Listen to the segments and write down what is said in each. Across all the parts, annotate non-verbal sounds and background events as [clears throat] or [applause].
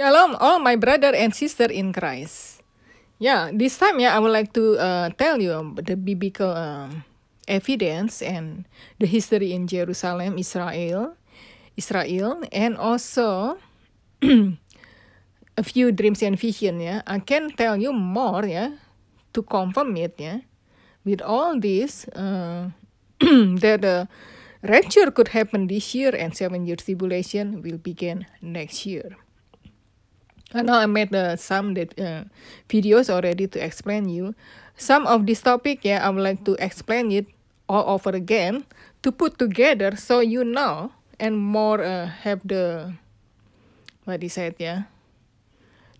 Shalom, all my brother and sister in Christ. Yeah, this time yeah, I would like to uh, tell you um, the biblical um, evidence and the history in Jerusalem, Israel, Israel, and also [clears throat] a few dreams and vision. Yeah, I can tell you more. Yeah, to confirm it. Yeah, with all this, uh, [clears throat] that the rapture could happen this year and seven years tribulation will begin next year. I know I made the some that uh, videos already to explain you. Some of this topic, yeah, I would like to explain it all over again to put together so you know and more uh, have the what is it, yeah,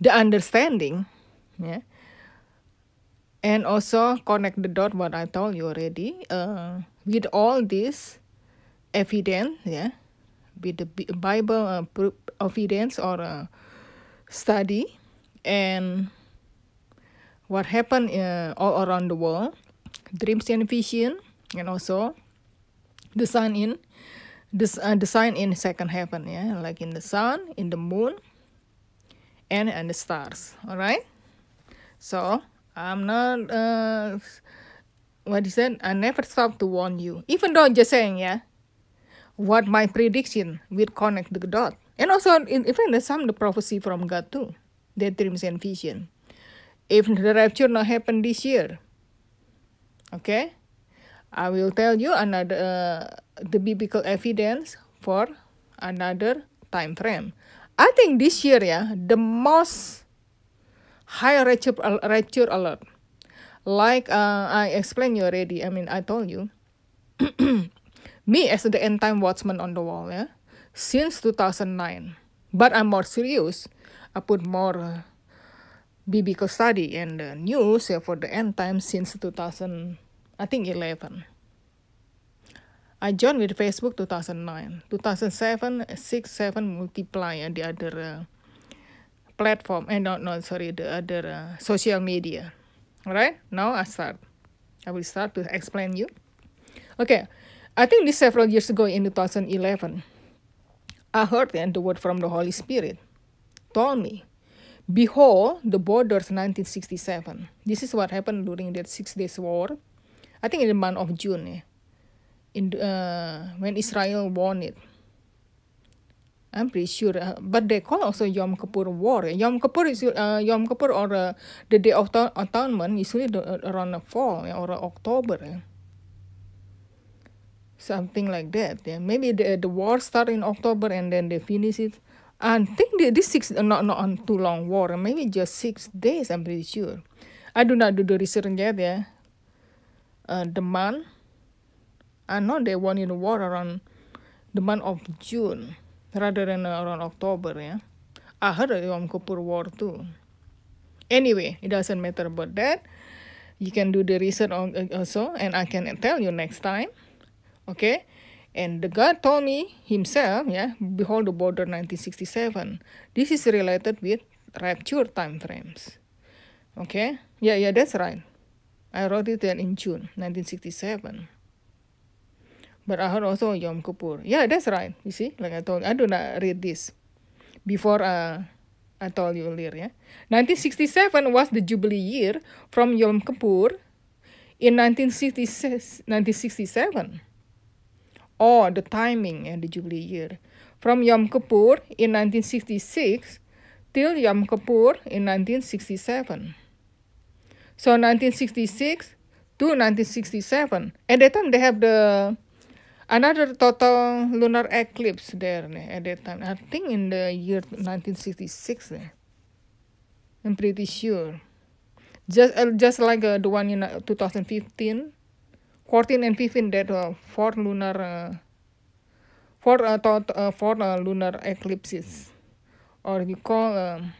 the understanding, yeah, and also connect the dot what I told you already. Uh, with all this evidence, yeah, with the Bible uh, evidence or uh, study and what happened uh, all around the world, dreams and vision, and also design in this uh, design in second heaven, yeah, like in the sun, in the moon, and and the stars. All right, so I'm not uh, what is that? I never stop to warn you, even though I'm just saying, yeah, what my prediction will connect the dot. And also, in, in fact, some the prophecy from God too, their dreams and vision. If the rapture not happen this year, okay, I will tell you another uh, the biblical evidence for another time frame. I think this year, yeah, the most high rapture, rapture alert. Like uh, I explained you already, I mean, I told you, [clears throat] me as the end time watchman on the wall, yeah, since 2009. But I'm more serious. I put more uh, biblical study and the uh, news for the end time since 2000, I think 11. I joined with Facebook 2009, 2007, 6, 7 multiply and uh, the other uh, platform, and eh, no, no, sorry, the other uh, social media. Alright, now I start. I will start to explain you. Okay, I think this several years ago in 2011. I heard then the word from the Holy Spirit. Told me, Behold the borders 1967. This is what happened during that six days war. I think in the month of June. Eh? In uh, when Israel won it. I'm pretty sure, uh, but they call also Yom Kippur War. Eh? Yom Kippur is uh, Yom Kippur or uh, the Day of Atonement usually the, around the fall eh? or October. Eh? something like that. Yeah, maybe the the war start in October and then they finish it. I think the, this six uh, not not on too long war. Maybe just six days. I'm pretty sure. I do not do the research yet. Yeah, uh, the month. I know they won in the war around the month of June rather than uh, around October. Yeah, I heard the Yom Kippur War too. Anyway, it doesn't matter about that. You can do the research on uh, also, and I can tell you next time. Okay? And the God told me himself, yeah, behold the border 1967. This is related with rapture time frames. Okay? Yeah, yeah, that's right. I wrote it then in June 1967. But I heard also Yom Kippur. Yeah, that's right. You see, like I told, I do not read this before uh, I told you earlier. Yeah, 1967 was the jubilee year from Yom Kippur. In sixty 1967 or the timing and the Jubilee year. From Yom Kippur in 1966 till Yom Kippur in 1967. So 1966 to 1967. At that time they have the another total lunar eclipse there at that time. I think in the year 1966. I'm pretty sure. Just uh, just like uh, the one in 2015 uh, 14 and 15 that uh, four lunar uh, four uh, thought, uh, four uh, lunar eclipses or you call um,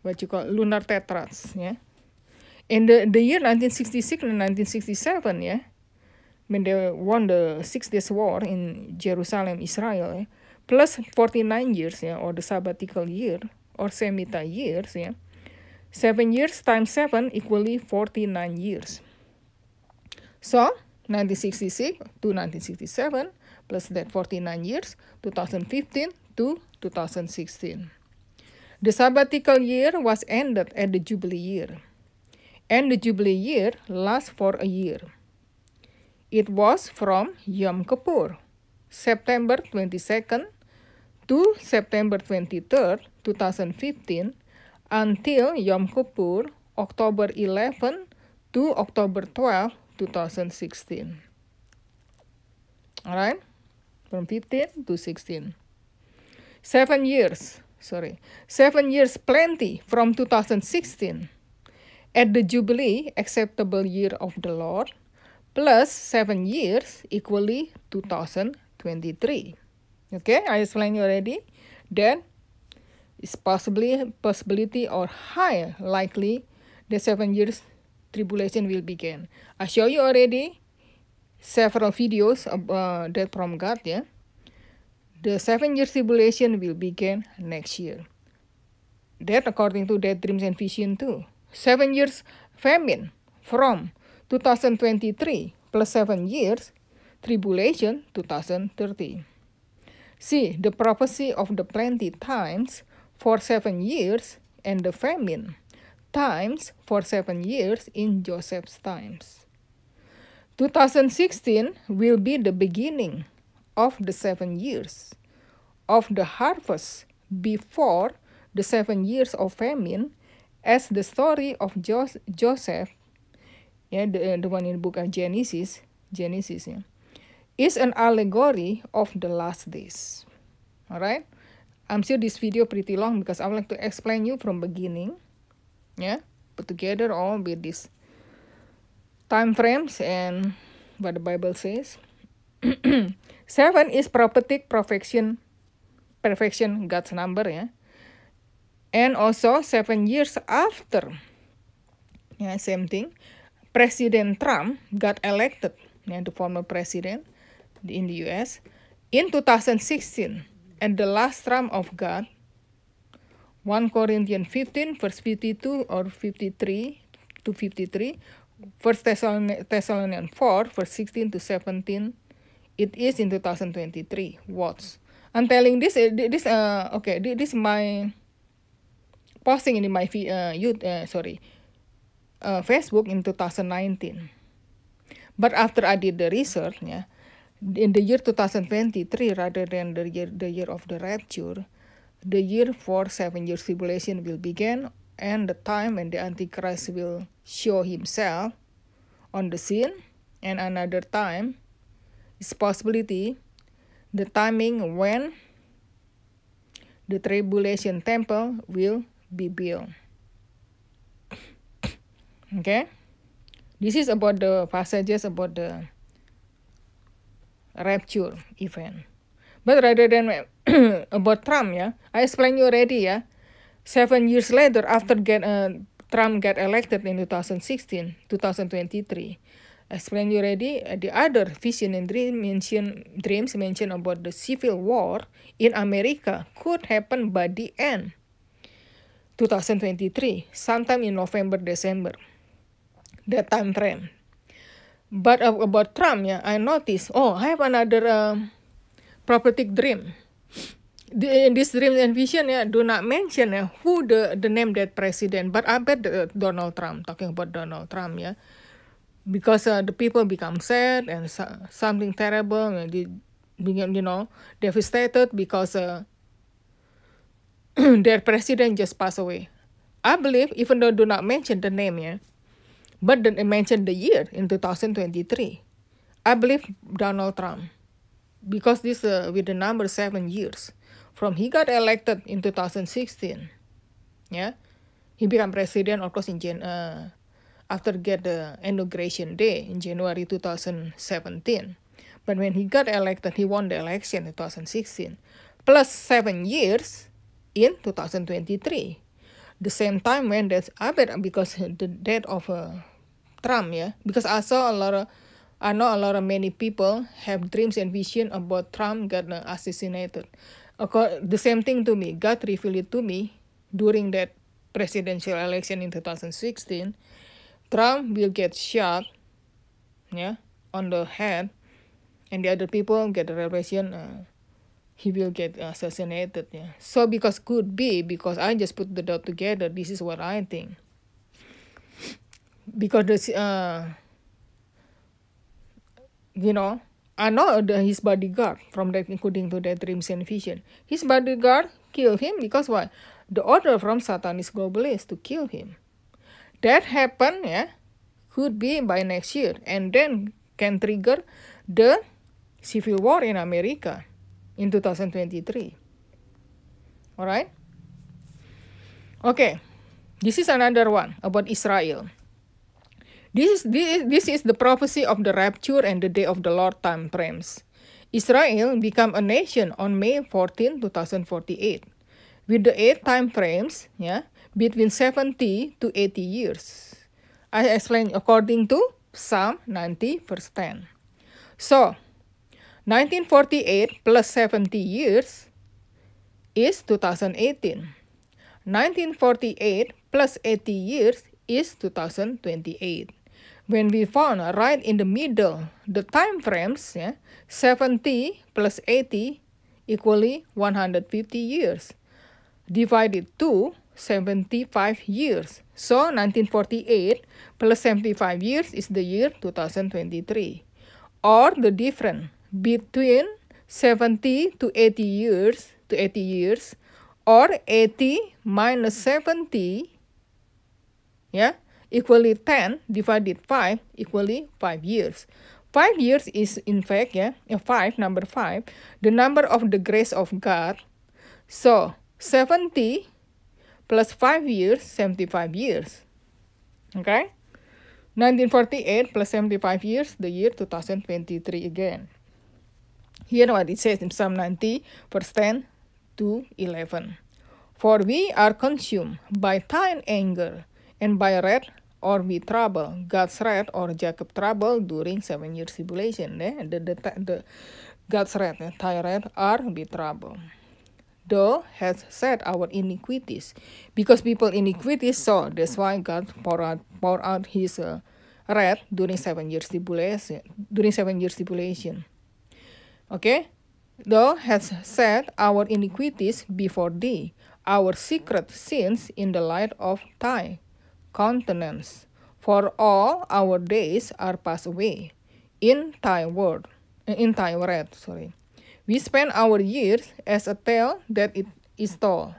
what you call lunar tetras yeah in the the year 1966 and 1967 yeah when they won the six days war in jerusalem israel yeah, plus 49 years yeah or the sabbatical year or semita years yeah Seven years times seven equally 49 years So 1966 to 1967 plus that 49 years 2015 to 2016. The sabbatical year was ended at the Jubilee year. And the Jubilee year lasts for a year. It was from Yom Kippur, September 22nd to September 23rd, 2015 until Yom Kippur, October 11 to October 12, 2016. Alright? From 15 to 16. Seven years, sorry. Seven years plenty from 2016. At the Jubilee, acceptable year of the Lord, plus seven years equally 2023. Okay, I explain you already. Then, it's possibly possibility or high likely the seven years tribulation will begin. I show you already several videos about uh, that from God, yeah. The seven year tribulation will begin next year. That according to that dreams and vision too. Seven years famine from 2023 plus seven years tribulation 2030. See the prophecy of the plenty times for seven years and the famine times for seven years in Joseph's times. 2016 will be the beginning of the seven years of the harvest before the seven years of famine, as the story of Jos Joseph, yeah, the, uh, the one in the book of Genesis, Genesis, yeah, is an allegory of the last days. Alright, I'm sure this video pretty long because I would like to explain you from beginning yeah put together all with this time frames and what the bible says [clears throat] seven is prophetic perfection perfection god's number ya yeah. and also seven years after yeah same thing president trump got elected yeah, the former president in the us in 2016 and the last trump of god 1 Corinthians 15 verse 52 or 53 to 53, 1 Thessalonians 4 verse 16 to 17. It is in 2023. what's I'm telling eh, this this uh okay this my posting in my uh, youth uh, sorry uh, Facebook in 2019. But after I did the research, yeah, in the year 2023 rather than the year the year of the rapture, The year for seven years tribulation will begin, and the time when the Antichrist will show himself on the scene, and another time is possibility, the timing when the tribulation temple will be built. Okay, this is about the passages about the rapture event. But rather than [coughs] about Trump ya, yeah, I explain you already ya. Yeah. Seven years later after get, uh, Trump get elected in 2016, 2023. Explain you already uh, the other vision and dream mention dreams mention about the civil war in America could happen by the end 2023, sometime in November December. That time frame. But uh, about Trump, yeah, I notice Oh, I have another. Uh, Property dream. The, in this dream and vision, yeah, do not mention yeah, who the the name that president, but I bet the, uh, Donald Trump talking about Donald Trump, yeah, because uh, the people become sad and so, something terrible and they begin, you know, devastated because uh, [clears throat] their president just passed away. I believe even though do not mention the name, yeah, but then mention the year in 2023. I believe Donald Trump because this uh, with the number seven years from he got elected in 2016 yeah he became president of course in Jan uh, after get the inauguration day in January 2017 but when he got elected he won the election in 2016 plus seven years in 2023 the same time when that's Abed because the death of uh, Trump yeah because I saw a lot of I know a lot of many people have dreams and vision about Trump getting assassinated. The same thing to me. God revealed it to me during that presidential election in 2016. Trump will get shot, yeah, on the head, and the other people get revelation. Uh, he will get assassinated. Yeah. So because could be because I just put the dot together. This is what I think. Because the uh you know, are not the, his bodyguard from that, including to that dreams and vision. His bodyguard killed him because why? The order from Satanist Global is to kill him. That happen, yeah, could be by next year, and then can trigger the civil war in America in 2023. Alright? Okay, this is another one about Israel. This is, this, is, this is the prophecy of the rapture and the day of the Lord time frames. Israel became a nation on May 14, 2048, with the eight time frames yeah, between 70 to 80 years. I explain according to Psalm 90 verse 10. So, 1948 plus 70 years is 2018. 1948 plus 80 years is 2028 when we found right in the middle the time frames, yeah, 70 plus 80 equally 150 years divided to 75 years. So 1948 plus 75 years is the year 2023 or the difference between 70 to 80 years to 80 years or 80 minus 70 yeah equally 10 divided 5 equally 5 years. 5 years is in fact yeah, 5 number 5 the number of the grace of God. So 70 plus 5 years 75 years. Okay? 1948 plus 75 years the year 2023 again. Here what it says in Psalm 90 verse 10 to 11. For we are consumed by thine anger and by red or be trouble, God's red or Jacob trouble during seven years tribulation. Eh? The, the, the God's red and thy red are be trouble. Thou has set our iniquities, because people iniquities so That's why God pour out, pour out His uh, during seven years tribulation. During seven years tribulation. Okay, Thou has set our iniquities before thee, our secret sins in the light of thy countenance, for all our days are passed away. In thy word, in thy word, sorry. We spend our years as a tale that it is told.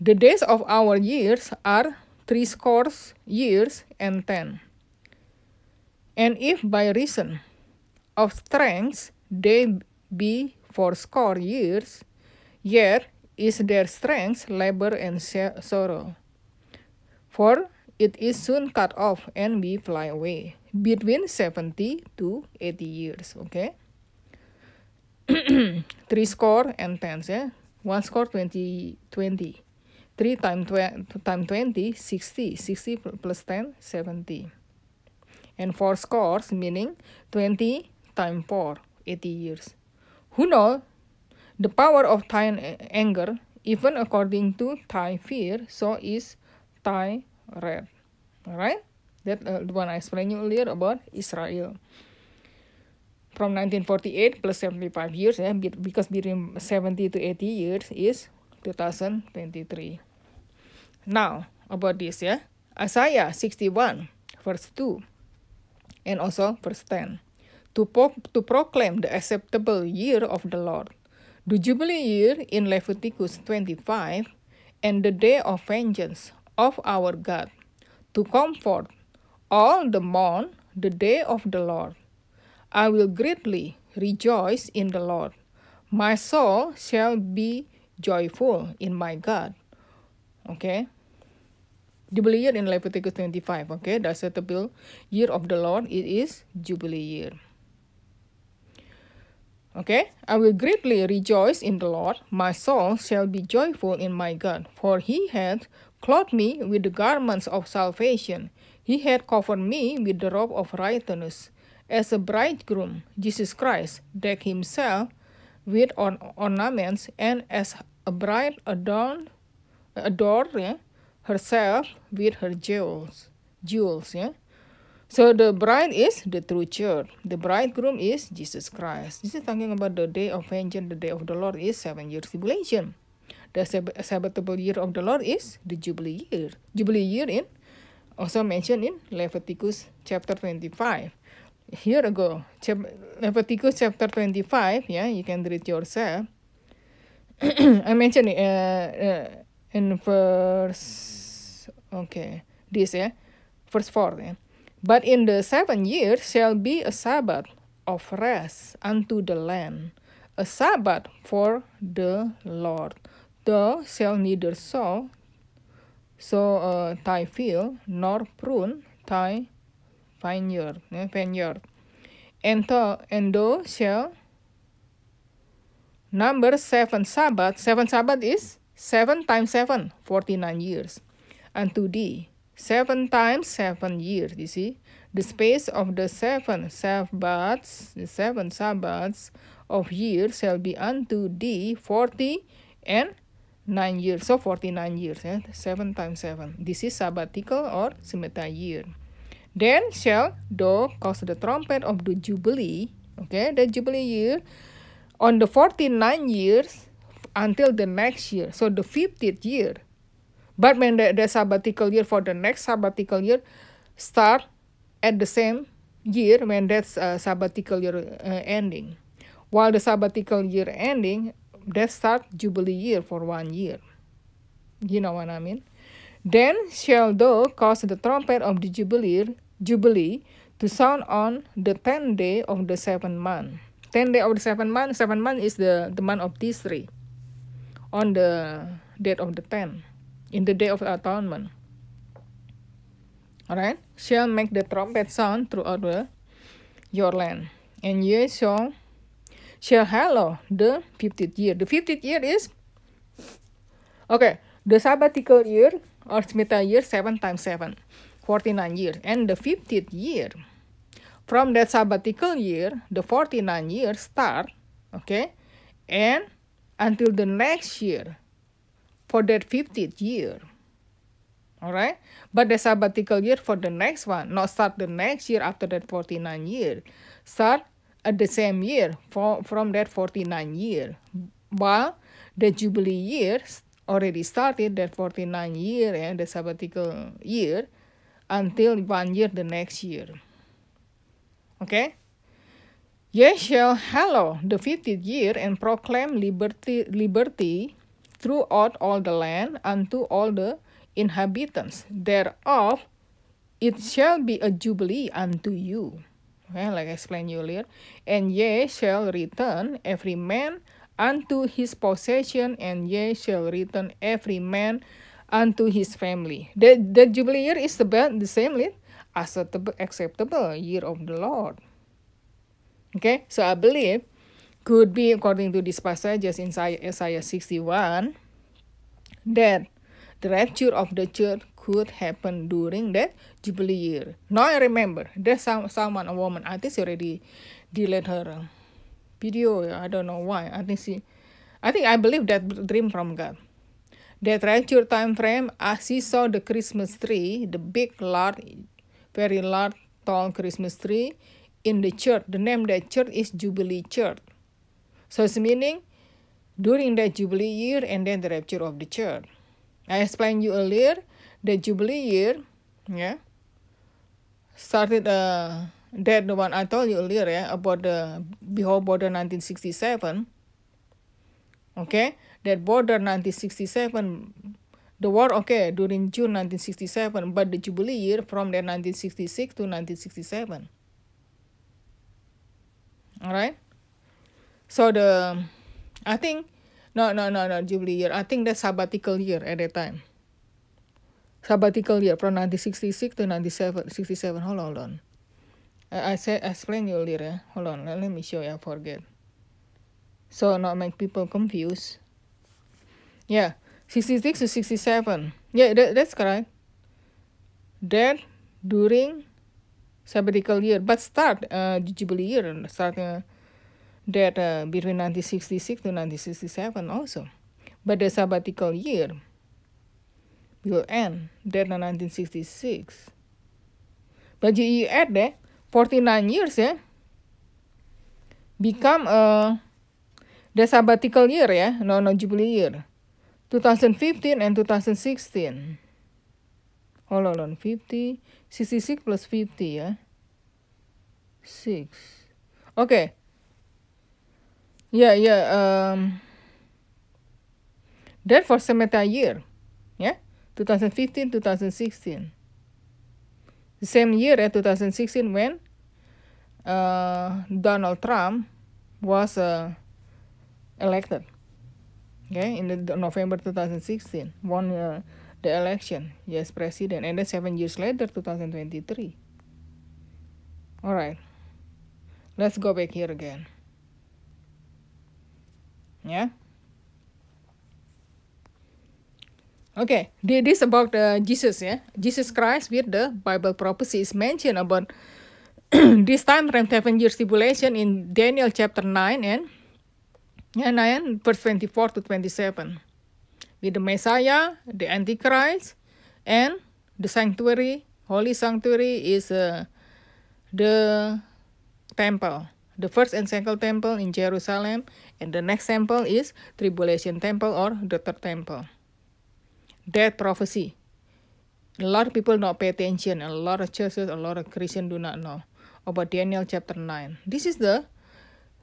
The days of our years are three scores years and ten. And if by reason of strength they be fourscore years, yet is their strength labor and sorrow for it is soon cut off and we fly away between 70 to 80 years okay [clears throat] three score and tens yeah one score 20 20 3 times tw time 20 60 60 plus 10 70 and four scores meaning 20 times 4 80 years who know the power of thai anger even according to thai fear so is Thai red. Alright? That uh, the one I explain you earlier about Israel. From 1948 plus 75 years, yeah, because between 70 to 80 years is 2023. Now, about this, yeah. Isaiah 61, verse 2, and also verse 10. To, pro to proclaim the acceptable year of the Lord, the Jubilee year in Leviticus 25, and the day of vengeance of our God, to comfort all the mourn the day of the Lord. I will greatly rejoice in the Lord. My soul shall be joyful in my God. Okay. Jubilee year in Leviticus 25. Okay, the acceptable year of the Lord. It is Jubilee year. Okay, I will greatly rejoice in the Lord. My soul shall be joyful in my God, for he hath clothed me with the garments of salvation. He had covered me with the robe of righteousness. As a bridegroom, Jesus Christ decked himself with ornaments, and as a bride adorned, adorned yeah, herself with her jewels. Jewels, yeah. So the bride is the true church. The bridegroom is Jesus Christ. This is talking about the day of vengeance. The day of the Lord is seven years tribulation. The acceptable year of the Lord is the Jubilee year. Jubilee year in also mentioned in Leviticus chapter 25. Here go, chap Leviticus chapter 25, yeah, you can read yourself. [clears throat] I mentioned it, uh, uh, in verse, okay, this, yeah, verse 4, yeah. But in the seven years shall be a Sabbath of rest unto the land, a Sabbath for the Lord. The cell neither saw, saw a uh, thy field nor prune thy vineyard, vineyard. And, the, and the shall number 7 Sabbath, 7 Sabbath is 7 times 7, 49 years. And thee, 7 times 7 years, you see. The space of the seven Sabbaths, the seven Sabbaths of years shall be unto thee forty and 9 years, so 49 years, yeah? 7 times 7. This is sabbatical or semeta year. Then shall do cause the trumpet of the Jubilee, okay, the Jubilee year, on the 49 years until the next year, so the 50th year. But when the, the sabbatical year for the next sabbatical year start at the same year when that uh, sabbatical year uh, ending. While the sabbatical year ending, That start jubilee year for one year. You know what I mean? Then shall thou cause the trumpet of the jubilee, jubilee to sound on the tenth day of the seventh month. Tenth day of the seventh month. Seventh month is the, the month of Tishri. On the date of the tenth. In the day of atonement. Alright. Shall make the trumpet sound throughout the, your land. And ye shall shall hallow the 50th year. The 50th year is okay. The sabbatical year or smita year 7 times 7, 49 years, and the 50th year. From that sabbatical year, the 49 years start, okay, and until the next year for that 50th year. Alright, but the sabbatical year for the next one, not start the next year after that 49 year. Start at uh, the same year for, from that 49 year. While the Jubilee year already started, that 49 year and the sabbatical year, until one year the next year. Okay? Ye shall hallow the 50th year and proclaim liberty, liberty throughout all the land unto all the inhabitants thereof. It shall be a jubilee unto you. Okay, eh, like I explained earlier. And ye shall return every man unto his possession, and ye shall return every man unto his family. The, the Jubilee year is about the same lit as the acceptable year of the Lord. Okay, so I believe could be according to this passage, just in Isaiah 61 that the rapture of the church could happen during that jubilee year. Now I remember there's some someone a woman I think she already deleted her um, video. I don't know why. I think she, I think I believe that dream from God. That rapture time frame, as she saw the Christmas tree, the big, large, very large, tall Christmas tree in the church. The name that church is Jubilee Church. So it's meaning during that Jubilee year and then the rapture of the church. I explained you earlier the Jubilee year, yeah, started uh, that the one I told you earlier yeah, about the Bihor border nineteen sixty seven. Okay, that border nineteen sixty seven, the war okay during June nineteen sixty seven, but the Jubilee year from the six to nineteen sixty seven. Alright, So the, I think, no no no no Jubilee year. I think that's sabbatical year at that time sabbatical year from 1966 to 1967. Hold on, hold on. I, I said explain explained later. Hold on, let, let me show you. I forget. So not make people confused. Yeah, 66 to 67. Yeah, that, that's correct. Then during sabbatical year, but start uh, jubilee year, start uh, that uh, between 1966 to 1967 also. But the sabbatical year will end there in 1966. But you add that 49 years ya, become a the sabbatical year ya, no no jubilee year. 2015 and 2016. Hold on, 50, 66 plus 50 ya. 6. Oke. Okay. Ya, yeah, ya. Yeah, um, that for semeta year. 2015, 2016. The same year, eh 2016, when uh, Donald Trump was uh, elected. Okay, in the November 2016, won uh, the election, yes, president, and then seven years later, 2023. All right, let's go back here again. Yeah. Okay, this is about uh, Jesus, yeah. Jesus Christ with the Bible prophecy is mentioned about [clears throat] this time around seven years tribulation in Daniel chapter 9 and and 9 verse 24 to 27. With the Messiah, the Antichrist, and the sanctuary, holy sanctuary is uh, the temple. The first and second temple in Jerusalem, and the next temple is tribulation temple or the third temple. That prophecy. A lot of people not pay attention. A lot of churches, a lot of Christians do not know about Daniel chapter 9. This is the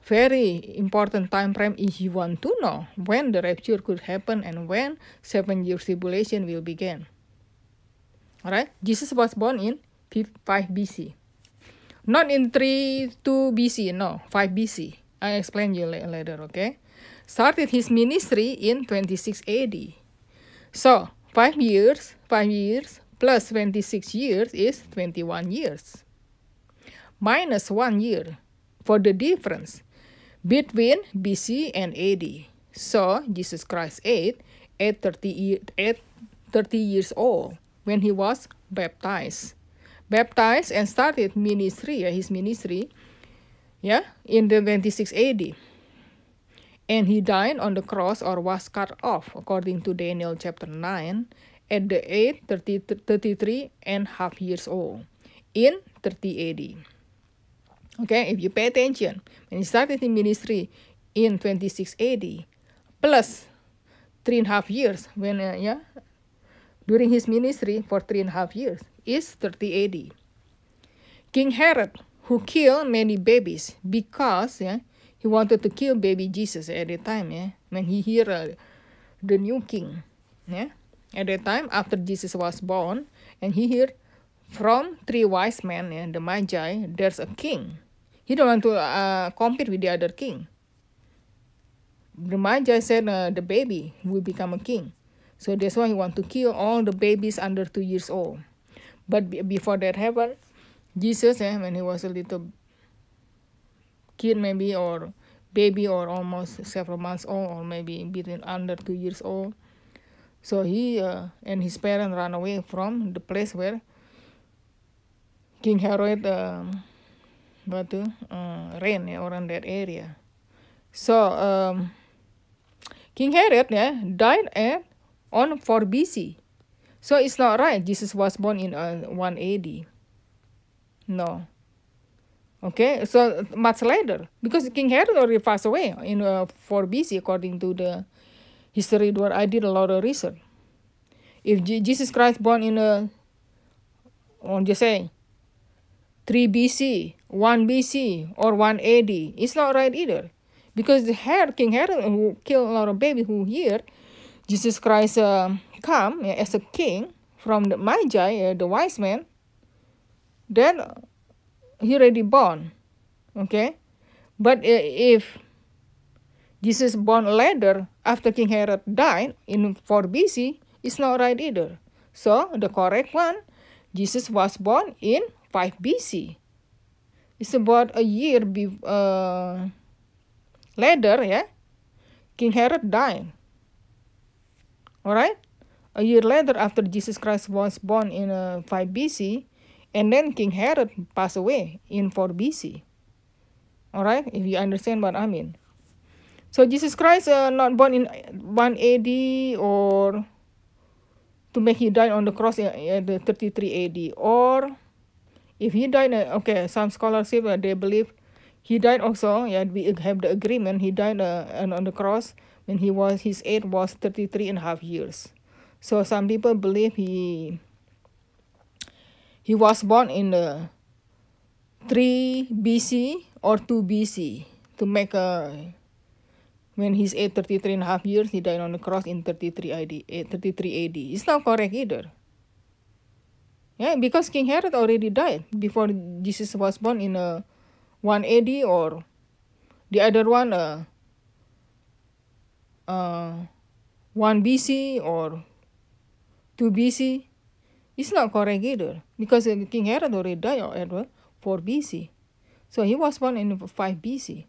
very important time frame if you want to know when the rapture could happen and when seven years tribulation will begin. Alright, Jesus was born in 5 BC. Not in 3, 2 BC, no, 5 BC. I explain you later, okay? Started his ministry in 26 AD. So 5 years, 5 years plus 26 years is 21 years. Minus 1 year for the difference between BC and AD. So Jesus Christ ate at 30, at 30 years old when he was baptized. Baptized and started ministry, his ministry, yeah, in the 26 AD. And he died on the cross or was cut off, according to Daniel chapter 9, at the age 33 and half years old, in 30 AD. Okay, if you pay attention, when he started in ministry in 26 AD, plus three and a half years, when, uh, yeah, during his ministry for three and a half years, is 30 AD. King Herod, who killed many babies because yeah, he wanted to kill baby Jesus at the time, yeah. When he hear uh, the new king, yeah. At that time, after Jesus was born, and he hear from three wise men, yeah, the Magi, there's a king. He don't want to uh, compete with the other king. The Magi said uh, the baby will become a king. So that's why he want to kill all the babies under two years old. But before that happened, Jesus, eh, when he was a little kid maybe or baby or almost several months old or maybe between under two years old so he uh, and his parents ran away from the place where king herod um, what to uh, reign yeah, around that area so um, king herod yeah, died at on 4 bc so it's not right jesus was born in uh, 1 ad no Okay, so much later, because King Herod already passed away in uh, 4 BC, according to the history where I did a lot of research. If J Jesus Christ born in a, uh, on just say, 3 BC, 1 BC, or 1 AD, it's not right either. Because the Herod, King Herod, who killed a lot of babies, who here, Jesus Christ uh, come as a king from the Magi, uh, the wise man, then he already born. Okay? But uh, if Jesus born later after King Herod died in 4 BC, it's not right either. So the correct one, Jesus was born in 5 BC. It's about a year be, uh, later, yeah? King Herod died. Alright? A year later after Jesus Christ was born in uh, 5 BC, and then King Herod passed away in 4 BC. Alright, if you understand what I mean. So Jesus Christ uh, not born in 1 AD or to make he died on the cross at the 33 AD or if he died, uh, okay, some scholarship uh, they believe he died also, yeah, we have the agreement, he died uh, on the cross when he was, his age was 33 and a half years. So some people believe he he was born in the 3 BC or 2 BC to make a when he's age 33 and a half years he died on the cross in 33 AD eh, 33 AD it's not correct either yeah because King Herod already died before Jesus was born in a 1 AD or the other one uh, uh 1 BC or 2 BC it's not correct either because King Herod already died Edward 4 BC. So he was born in 5 BC.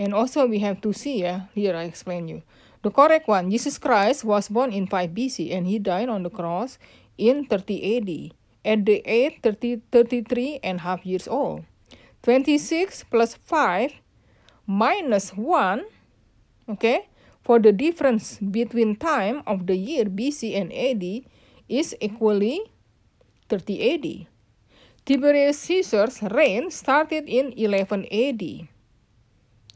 And also we have to see, yeah, here I explain you. The correct one, Jesus Christ was born in 5 BC and he died on the cross in 30 AD at the age 30, 33 and half years old. 26 plus 5 minus 1, okay, for the difference between time of the year BC and AD is equally 30 AD. Tiberius Caesar's reign started in 11 AD.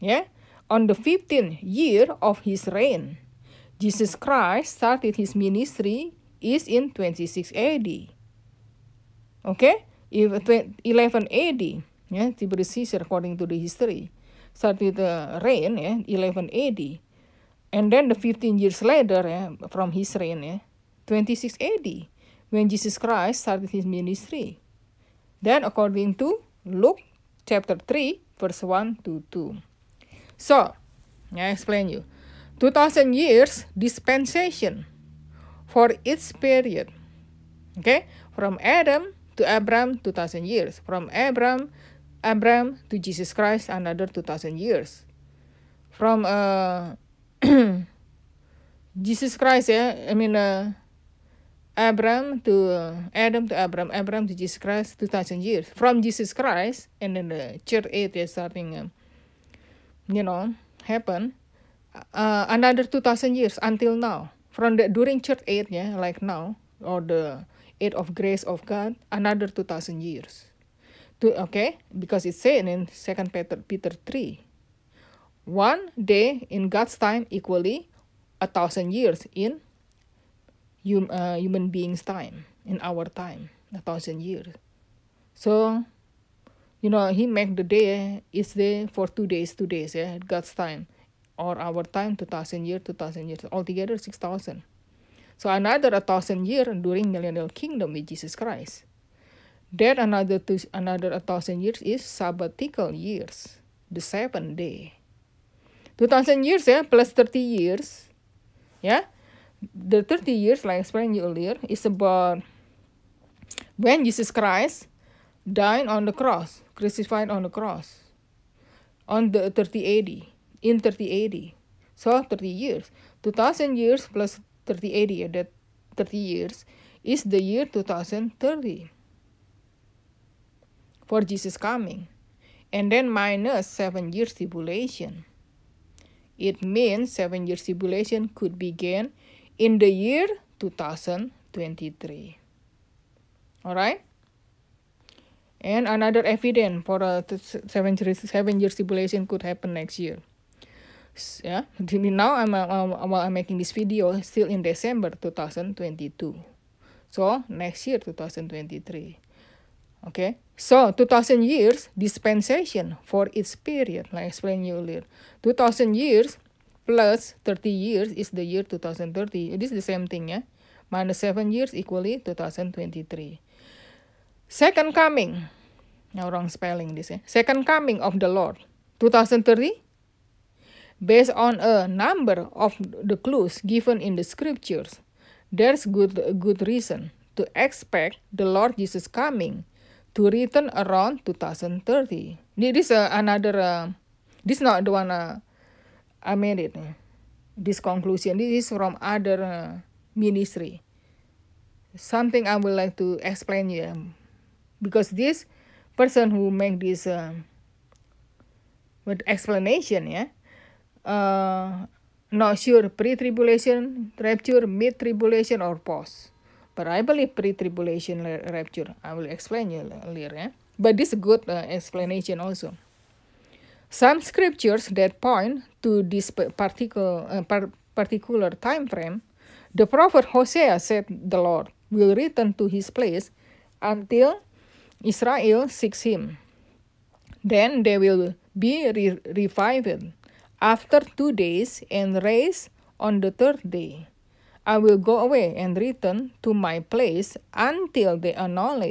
Yeah? On the 15th year of his reign, Jesus Christ started his ministry is in 26 AD. Okay? if 11 AD, yeah, Tiberius Caesar according to the history, started the reign, yeah, ya, 11 AD. And then the 15 years later, yeah, from his reign, yeah, 26 AD, when Jesus Christ started his ministry. Then, according to Luke chapter 3, verse 1 to 2. So, I explain you. 2000 years dispensation for its period. Okay? From Adam to Abraham, 2000 years. From Abraham, Abraham to Jesus Christ, another 2000 years. From uh, [clears throat] Jesus Christ, yeah, I mean, uh, Abraham to Adam to Abraham, Abraham to Jesus Christ, 2000 years. From Jesus Christ, and then the church age is starting, um, you know, happen. Uh, another 2000 years until now. From the during church age, yeah, like now, or the age of grace of God, another 2000 years. To, okay, because it's saying in Second Peter, Peter 3, one day in God's time equally a thousand years in hum, uh, human beings' time, in our time, a thousand years. So, you know, He make the day is there for two days, two days, yeah, God's time, or our time, two thousand years, two thousand years, altogether six thousand. So another a thousand years during millennial kingdom with Jesus Christ. Then another two, another a thousand years is sabbatical years, the seventh day. Two thousand years, yeah, plus thirty years, yeah the 30 years, like I explained you earlier, is about when Jesus Christ died on the cross, crucified on the cross, on the 30 AD, in 30 AD. So 30 years. 2000 years plus 30 AD, uh, that 30 years, is the year 2030 for Jesus coming. And then minus seven years tribulation. It means seven years tribulation could begin in the year 2023. Alright? And another evidence for a seven year seven year tribulation could happen next year. Yeah, [laughs] now I'm, I'm, I'm making this video still in December 2022. So next year 2023. Okay, so 2000 years dispensation for its period, like I explained you earlier. 2000 years plus 30 years is the year 2030. It is the same thing ya. Minus 7 years equally 2023. Second coming. Now wrong spelling this ya. Second coming of the Lord. 2030 based on a number of the clues given in the scriptures there's good good reason to expect the lord jesus coming to return around 2030 this is another uh, this is not the one uh, I made it. This conclusion, this is from other ministry. Something I would like to explain you, because this person who make this uh, with explanation, yeah, uh, not sure pre-tribulation, rapture, mid-tribulation, or post. But I believe pre-tribulation rapture. I will explain you later. Yeah? But this is good uh, explanation also. Some scriptures that point to this particular, uh, particular time frame, the prophet Hosea said the Lord will return to his place until Israel seeks him. Then they will be re revived after two days and raised on the third day. I will go away and return to my place until they annul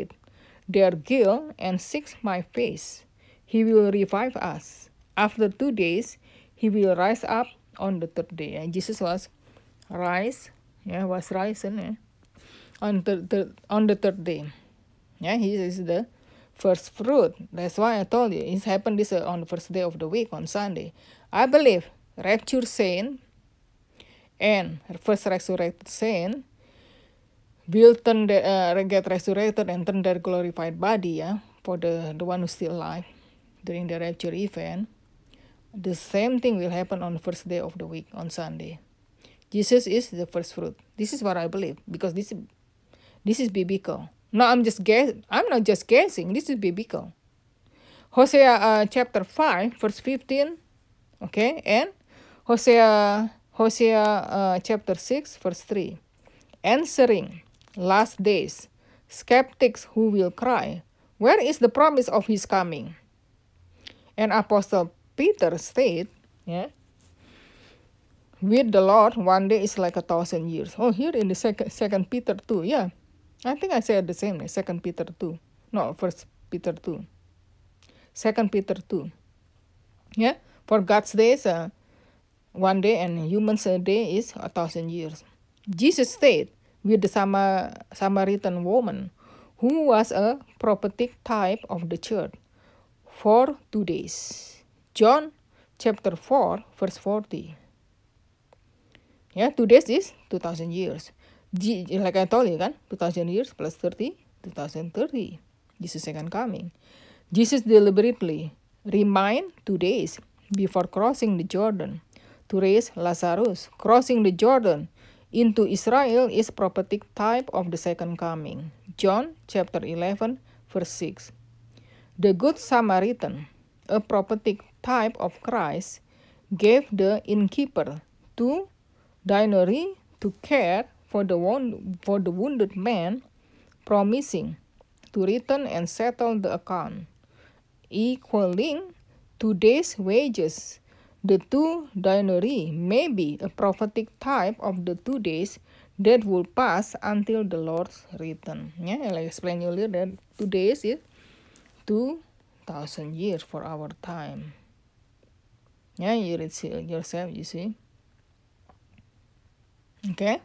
their guilt and seek my face. He will revive us. After two days, he will rise up on the third day. And Jesus was rise, yeah, was risen yeah, on the third on the third day. Yeah, he is the first fruit. That's why I told you it happened this uh, on the first day of the week on Sunday. I believe rapture saint and first resurrected saint will turn the, uh, get resurrected and turn their glorified body yeah, for the, the one who still alive during the rapture event. The same thing will happen on the first day of the week, on Sunday. Jesus is the first fruit. This is what I believe because this, this is biblical. No, I'm just guess. I'm not just guessing. This is biblical. Hosea uh, chapter five, verse fifteen, okay, and Hosea Hosea uh, chapter six, verse three, answering last days skeptics who will cry, where is the promise of his coming? And Apostle Peter said, yeah, with the Lord, one day is like a thousand years. Oh, here in the second, second Peter 2, yeah. I think I said the same, second Peter 2. No, first Peter 2. Second Peter 2. Yeah, for God's days, uh, one day and human's day is a thousand years. Jesus stayed with the Sama, Samaritan woman, who was a prophetic type of the church, for two days. John chapter 4 verse 40. Ya, yeah, today's is 2000 years. G, like I told you kan, 2000 years plus 30, 2030. Jesus second coming. Jesus deliberately remained two days before crossing the Jordan to raise Lazarus. Crossing the Jordan into Israel is prophetic type of the second coming. John chapter 11 verse 6. The good Samaritan, a prophetic type of Christ gave the innkeeper to Dinery to care for the, wound, for the wounded man, promising to return and settle the account, equaling two days' wages. The two dinery may be a prophetic type of the two days that will pass until the Lord's return. Yeah, ya, I'll explain you later. Two days is two thousand years for our time. Yeah, you read yourself, you see. Okay.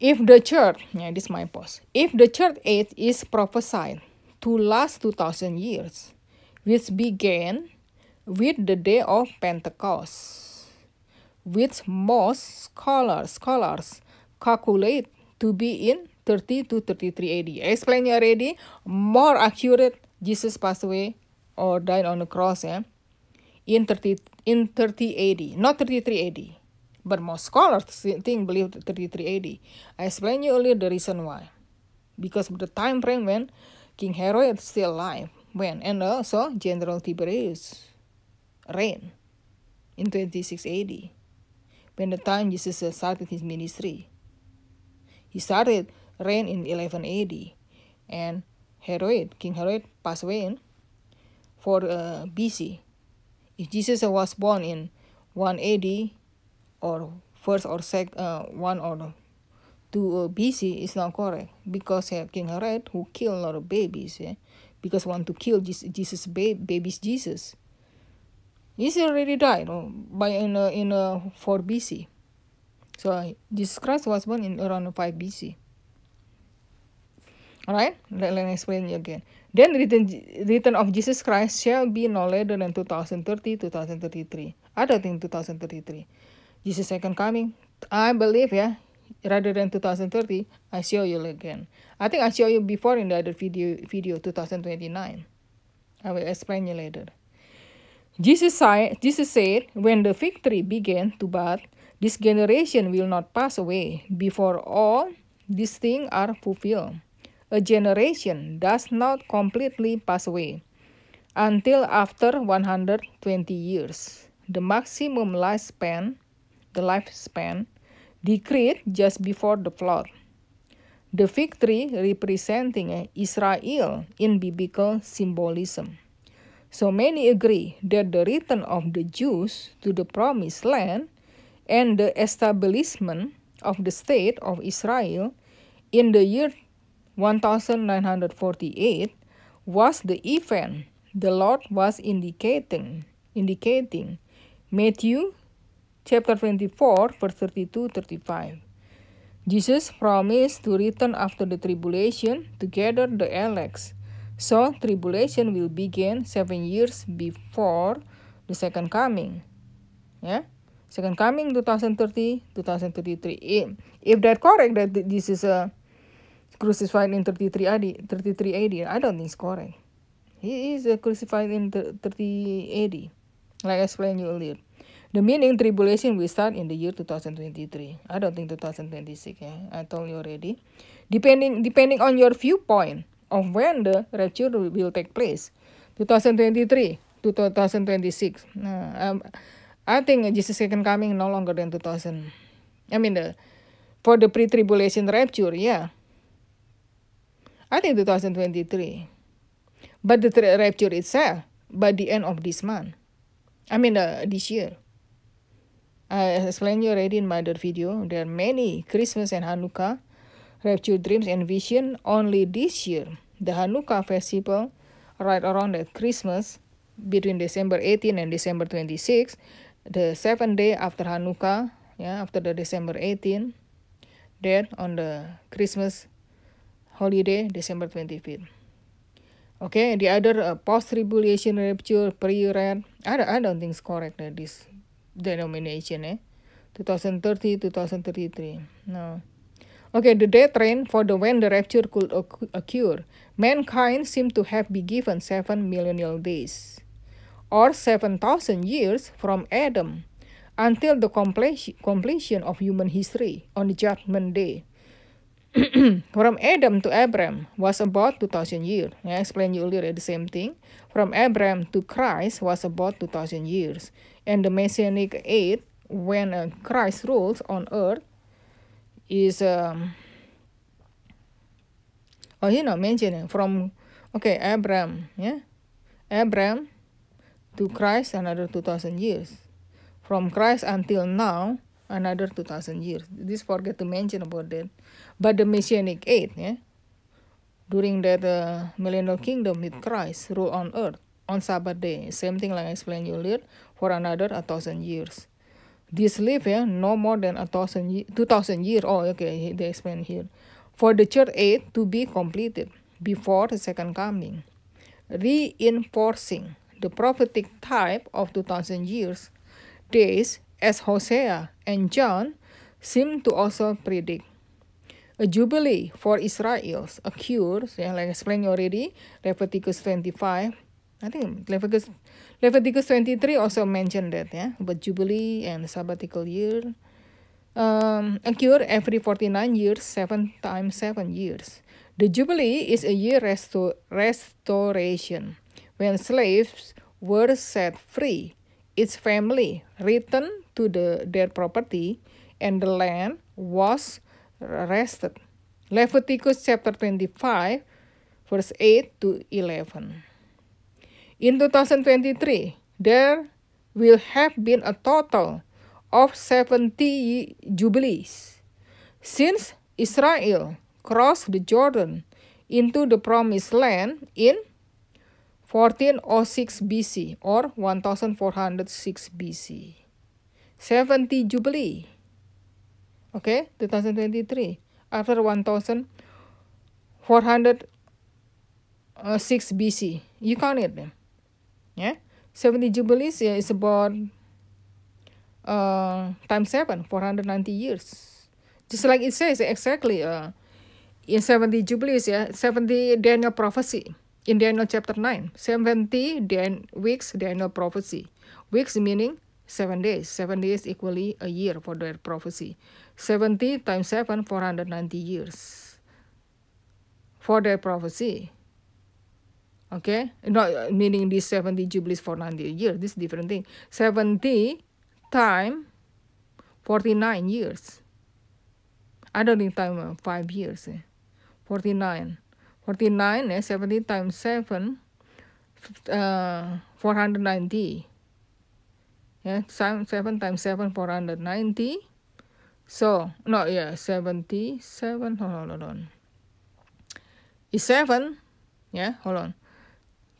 If the church, yeah, this is my post. If the church age is prophesied to last 2,000 years, which began with the day of Pentecost, which most scholars, scholars calculate to be in 30 to 33 AD. I you already, more accurate, Jesus passed away or died on the cross eh? in 30 in 30 AD, not 33 AD. But most scholars think believe 33 AD. I explained you earlier the reason why. Because the time frame when King Herod is still alive, when and also General Tiberius reigned in 26 AD. When the time Jesus started his ministry, he started reign in 11 AD, and Herod, King Herod, passed away in for uh, BC. If Jesus was born in 1 AD or first or second uh, one or two uh, BC is not correct because uh, King Herod who killed a lot of babies yeah? because want to kill Jesus, Jesus ba babies Jesus. He's already died oh, by in uh, in uh, 4 BC. So uh, Jesus Christ was born in around 5 BC. Alright, let, let me explain you again. Then return, return of Jesus Christ shall be no later than 2030, 2033. I don't think 2033. Jesus second coming. I believe ya. Yeah, rather than 2030, I show you again. I think I show you before in the other video, video 2029. I will explain you later. Jesus, say, Jesus said, when the victory began to bud, this generation will not pass away before all these things are fulfilled. a generation does not completely pass away until after 120 years. The maximum lifespan, the lifespan, decreed just before the flood. The fig tree representing Israel in biblical symbolism. So many agree that the return of the Jews to the promised land and the establishment of the state of Israel in the year 1948 was the event the Lord was indicating indicating Matthew chapter 24 verse 32 35 Jesus promised to return after the tribulation to gather the elect so tribulation will begin seven years before the second coming yeah second coming 2030 2033 if that correct that this is a crucified in 33 AD, 33 AD. I don't think it's correct. He is crucified in 30 AD. Like I explained you earlier. The meaning tribulation will start in the year 2023. I don't think 2026 Yeah. I told you already. Depending depending on your viewpoint of when the rapture will take place. 2023 to 2026. Nah, um, I think Jesus second coming no longer than 2000. I mean the for the pre-tribulation rapture, yeah. I think 2023. But the rapture itself by the end of this month. I mean uh, this year. I explained you already in my other video. There are many Christmas and Hanukkah rapture dreams and vision only this year. The Hanukkah festival right around the Christmas between December 18 and December 26, the seventh day after Hanukkah, yeah, after the December 18, there on the Christmas holiday December 25th. Okay, the other uh, post-tribulation rapture, pre-rent. I, don't, I don't think it's correct uh, this denomination. Eh? 2030, 2033. No. Okay, the day train for the when the rapture could occur. Mankind seem to have been given seven millennial days, or 7,000 years from Adam until the completion of human history on the judgment day. [clears throat] from Adam to Abram was about 2000 years. I explained you earlier the same thing. From Abram to Christ was about 2000 years. And the Messianic age, when uh, Christ rules on earth, is, um, oh, you know, mentioning from, okay, Abram, yeah? Abram to Christ, another 2000 years. From Christ until now, another 2000 years. This forget to mention about that. But the Messianic age, yeah, during that uh, millennial kingdom with Christ rule on earth on Sabbath day. Same thing like I explained earlier for another a thousand years. This live yeah, no more than a thousand, two thousand years. Oh, okay, they explain here. For the church age to be completed before the second coming, reinforcing the prophetic type of 2000 years days as Hosea and John seem to also predict. A jubilee for Israel occurs, yeah, like I explained already, Leviticus 25. I think Leviticus, Leviticus 23 also mentioned that, yeah, about jubilee and sabbatical year. Um, occur every 49 years, 7 times 7 years. The jubilee is a year resto restoration when slaves were set free, its family returned to the their property and the land was rested. Leviticus chapter 25 verse 8 to 11. In 2023, there will have been a total of 70 jubilees since Israel crossed the Jordan into the promised land in 1406 BC or 1406 BC. 70 Jubilee. Oke, Okay, 2023. After 1406 uh, BC. You count it then. Yeah. 70 Jubilees yeah, is about uh, time 7, 490 years. Just like it says exactly uh, in 70 Jubilees, yeah, 70 Daniel prophecy. In Daniel chapter 9, 70 Dan weeks Daniel prophecy. Weeks meaning seven days. Seven days equally a year for their prophecy. 70 times 7, 490 years for their prophecy. Okay, no, meaning this 70 jubilees for 90 years, this different thing. 70 time 49 years. I don't think time uh, 5 years. Eh. 49. 49, eh, 70 times 7, uh, 490 yeah 7, 7 times 7 490 so no yeah 77 hold on hold on is 7 yeah hold on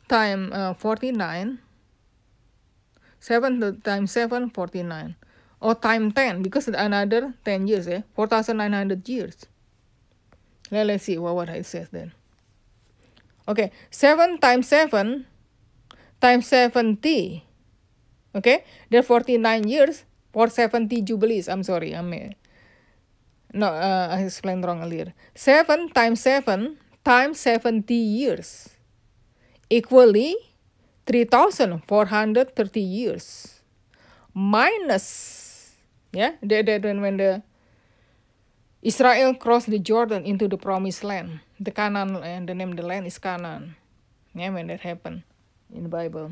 time uh, 49 7 times 7 49 or time 10 because another 10 years eh 4900 years Let, let's see what, what it says then okay 7 times 7 times 70 Okay, forty 49 years for 70 jubilees. I'm sorry, I'm uh, eh, no, uh, I explained wrong earlier. 7 times 7 times 70 years equally 3,430 years minus, yeah, that, that when, when the Israel crossed the Jordan into the promised land, the Canaan, and the name of the land is Canaan. Yeah, when that happened in the Bible.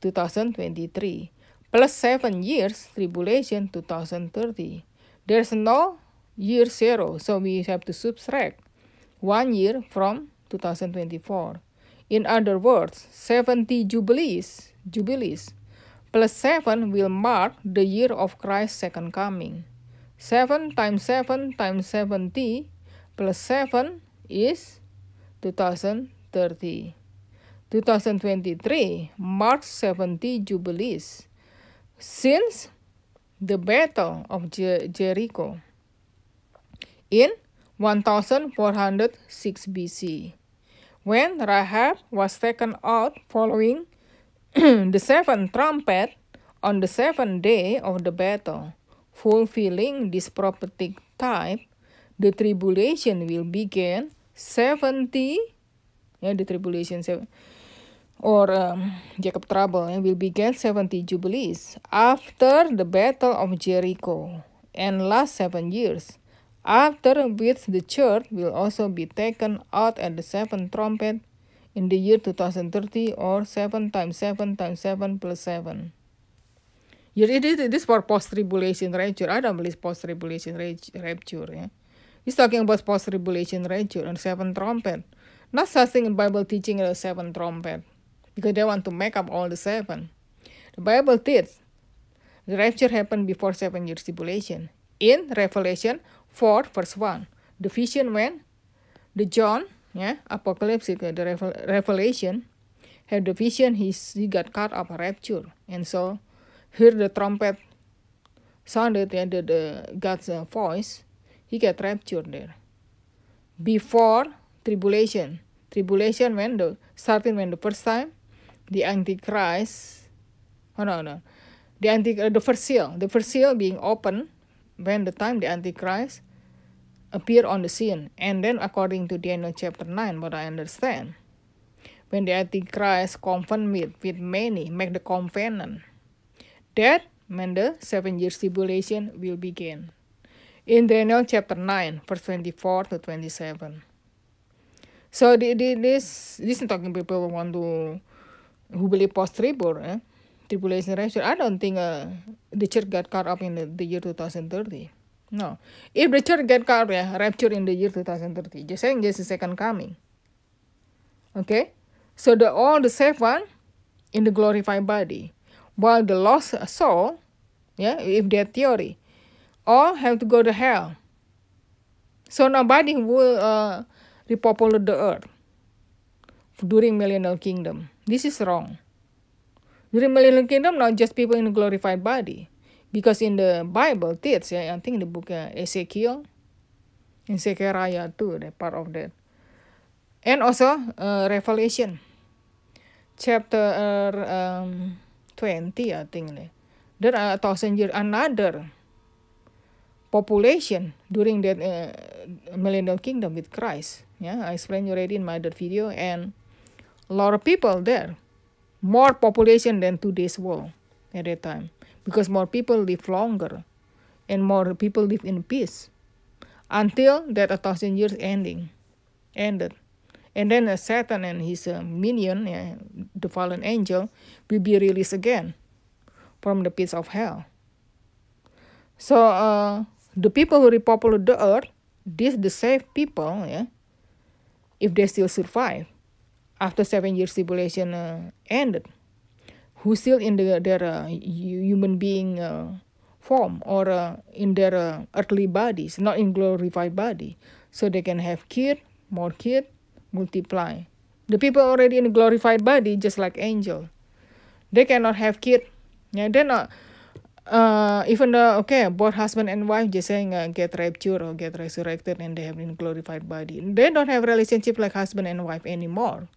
2023 plus 7 years tribulation 2030 there's no year zero so we have to subtract one year from 2024 in other words 70 jubilees jubilees plus 7 will mark the year of Christ's second coming 7 times 7 times 70 plus 7 is 2030 2023 marks 70 jubilees since the Battle of Jer Jericho in 1406 BC, when Rahab was taken out following [clears throat] the seventh trumpet on the seventh day of the battle, fulfilling this prophetic type, the tribulation will begin 70 yeah, the tribulation 70 or um, Jacob trouble will begin 70 jubilees after the battle of Jericho and last seven years after which the church will also be taken out at the seventh trumpet in the year 2030 or seven times seven times seven plus 7 Yes, it is, it is for post-tribulation rapture. I don't believe post-tribulation rapture. Yeah? He's talking about post-tribulation rapture and seven trumpet. Not such thing in Bible teaching the seven trumpet because they want to make up all the seven. The Bible teaches the rapture happened before seven years tribulation. In Revelation 4 verse 1, the vision when the John, yeah, Apocalypse, the Revelation, had the vision he, he got caught up a rapture. And so, hear the trumpet sounded and the, the God's uh, voice, he got raptured there. Before tribulation, tribulation when the starting when the first time the Antichrist, oh no, no, the, anti, uh, the first seal, the first seal being open when the time the Antichrist appear on the scene. And then according to Daniel chapter 9, what I understand, when the Antichrist confronted with many, make the covenant, that when the seven years tribulation will begin. In Daniel chapter 9, verse 24 to 27. So the, the, this, this talking people want to who believe post-tribal, eh, tribulation rapture, I don't think uh, the church got caught up in the, the year 2030. No. If the church get caught yeah, rapture in the year 2030, just saying just the second coming. Okay? So the all the safe one in the glorified body. While the lost soul, yeah, if their theory, all have to go to hell. So nobody will uh, repopulate the earth during millennial kingdom. This is wrong. During millennial kingdom, not just people in a glorified body. Because in the Bible, teach, yeah, I think in the book uh, Ezekiel, in Zechariah too, the part of that. And also uh, Revelation, chapter uh, um, 20, I think. Yeah. There are uh, a thousand years, another population during that uh, millennial kingdom with Christ. Yeah, I explained already in my other video and a lot of people there, more population than today's world at that time, because more people live longer, and more people live in peace, until that a thousand years ending, ended. And then uh, Satan and his uh, minion, uh, the fallen angel, will be released again from the pits of hell. So uh, the people who repopulate the earth, these the saved people, yeah, if they still survive, after seven years tribulation uh, ended, who still in the, their uh, human being uh, form or uh, in their uh, earthly bodies, not in glorified body, so they can have kid, more kid, multiply. The people already in glorified body, just like angel, they cannot have kid. Yeah, they're not. Uh, even the okay, both husband and wife just saying uh, get raptured or get resurrected and they have in glorified body. They don't have relationship like husband and wife anymore.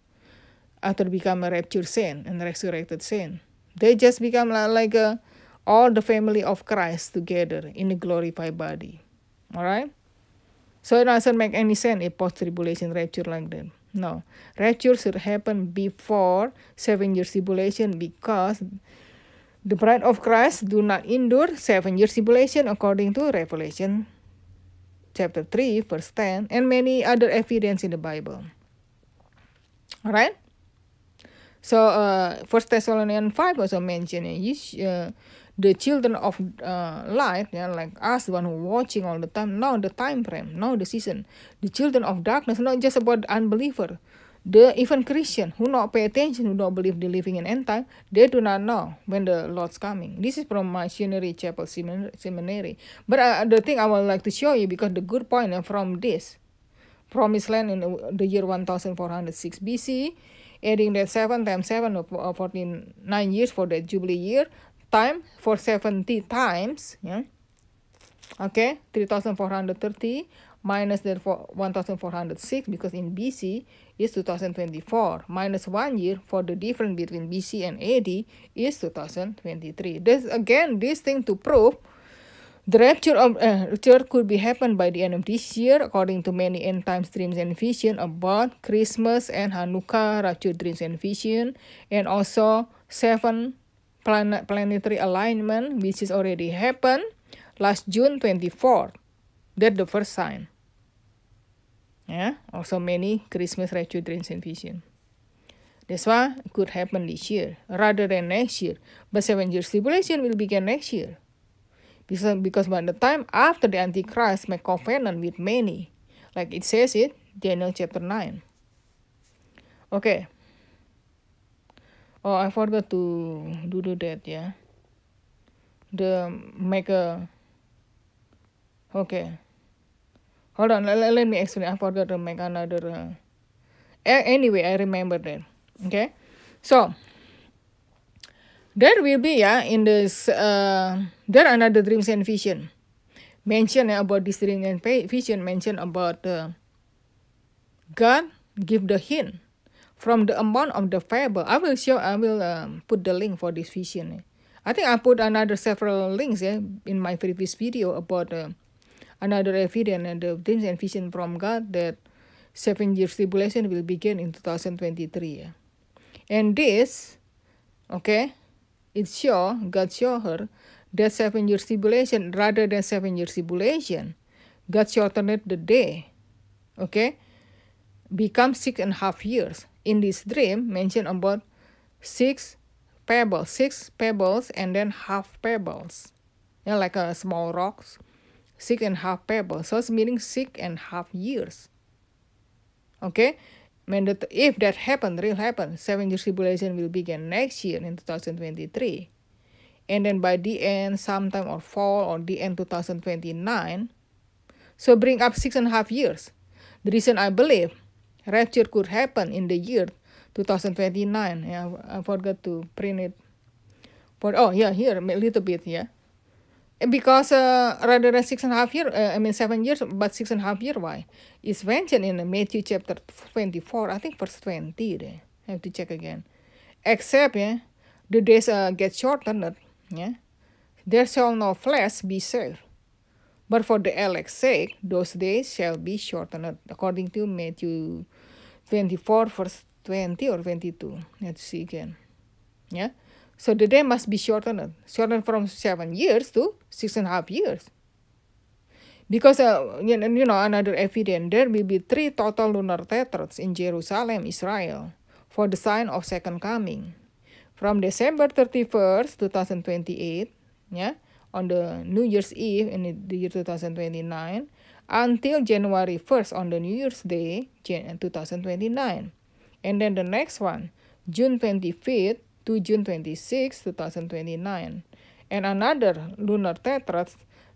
after become a rapture saint and resurrected saint. They just become like a, all the family of Christ together in a glorified body. Alright? So it doesn't make any sense if post-tribulation rapture like that. No. Rapture should happen before seven years tribulation because the bride of Christ do not endure seven years tribulation according to Revelation chapter 3 verse 10 and many other evidence in the Bible. Alright? So uh, First Thessalonians five also mentioned eh, uh, the children of uh, light, yeah, like us, the one who watching all the time. Now the time frame, now the season. The children of darkness, not just about unbeliever, the even Christian who not pay attention, who not believe the living in end time, they do not know when the Lord's coming. This is from missionary chapel seminary. But uh, the thing I would like to show you because the good point eh, from this, promised land in the year one thousand four hundred six BC adding the 7 times 7 of 49 years for the Jubilee year, time for 70 times, yeah. Okay, 3430 minus the 1406 because in BC is 2024 minus one year for the difference between BC and AD is 2023. This again, this thing to prove The rapture, of, uh, rapture could be happened by the end of this year, according to many end time dreams and vision about Christmas and Hanukkah, rapture dreams and vision, and also seven planet, planetary alignment, which is already happened last June 24 That That the first sign. Yeah, also many Christmas rapture dreams and vision. That's why it could happen this year rather than next year. But seven years tribulation will begin next year. Because because by the time after the Antichrist make covenant with many, like it says it, Daniel chapter 9. Okay. Oh, I forgot to do, do that, yeah. The make a... Okay. Hold on, let, let me explain. I forgot to make another... Uh... Anyway, I remember that. Okay. So, There will be yeah in this uh, there another dreams and vision. Mention yeah, about this dream and vision. Mention about the uh, God give the hint from the amount of the fable. I will show. I will um, put the link for this vision. Yeah. I think I put another several links yeah, in my previous video about uh, another evidence and the dreams and vision from God that seven years tribulation will begin in 2023. Yeah. And this, okay, It's sure God show her that seven years tribulation rather than seven years tribulation. God shortened the day. Okay? Become six and a half years. In this dream, mention about six pebbles, six pebbles and then half pebbles. You know, like a small rocks. Six and a half pebbles. So it's meaning six and a half years. Okay? Mean that, if that happened, real happen, seven year tribulation will begin next year in 2023. And then by the end, sometime or fall or the end 2029, so bring up six and a half years. The reason I believe rapture could happen in the year 2029. Yeah, I forgot to print it. But oh yeah, here a little bit yeah. Because uh, rather than six and a half year, uh, I mean seven years, but six and a half year. Why? is mentioned in Matthew chapter 24, I think verse 20. I have to check again. Except yeah, the days uh, get shortened, yeah, there shall no flesh be saved. But for the elect's sake, those days shall be shortened, according to Matthew 24, verse 20 or 22. Let's see again. Yeah. So the day must be shortened, shortened from seven years to six and a half years. Because, uh, you know, another evidence, there will be three total lunar tetrads in Jerusalem, Israel, for the sign of second coming. From December 31st, 2028, yeah, on the New Year's Eve in the year 2029, until January 1st on the New Year's Day, 2029. And then the next one, June 25th to June 26, 2029. And another lunar tetrads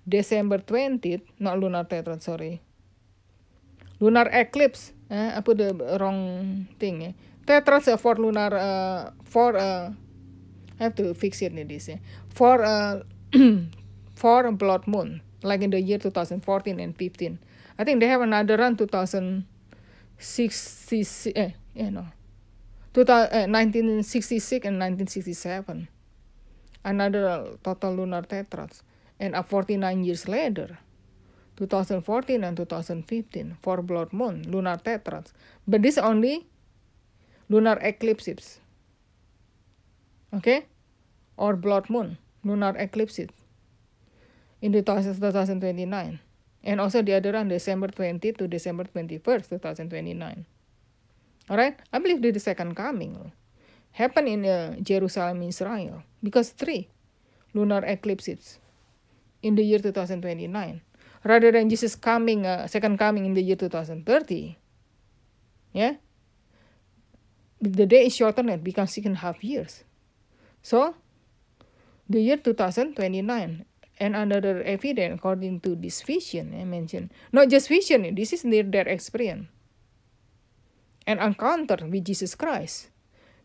December 20th, not lunar tetrad, sorry. Lunar eclipse. Eh, I put the wrong thing. Eh. Tetrad's uh, eh, for lunar, uh, for, uh, I have to fix it in this. Eh. For, uh, [clears throat] for blood moon, like in the year 2014 and 15. I think they have another run 2066, eh, you yeah, no. nineteen sixty 1966 and 1967. Another uh, total lunar tetrads and up 49 years later, 2014 and 2015, for blood moon, lunar tetrads, but this only lunar eclipses. Okay? Or blood moon, lunar eclipses in 2029. And also the other one, December 20 to December 21st, 2029. Alright? I believe the second coming happen in uh, Jerusalem, Israel. Because three lunar eclipses. in the year 2029 rather than Jesus coming, uh, second coming in the year 2030. Yeah? The day is shortened and becomes six and a half years. So, the year 2029 and another evidence according to this vision I mentioned. Not just vision, this is near their experience. An encounter with Jesus Christ.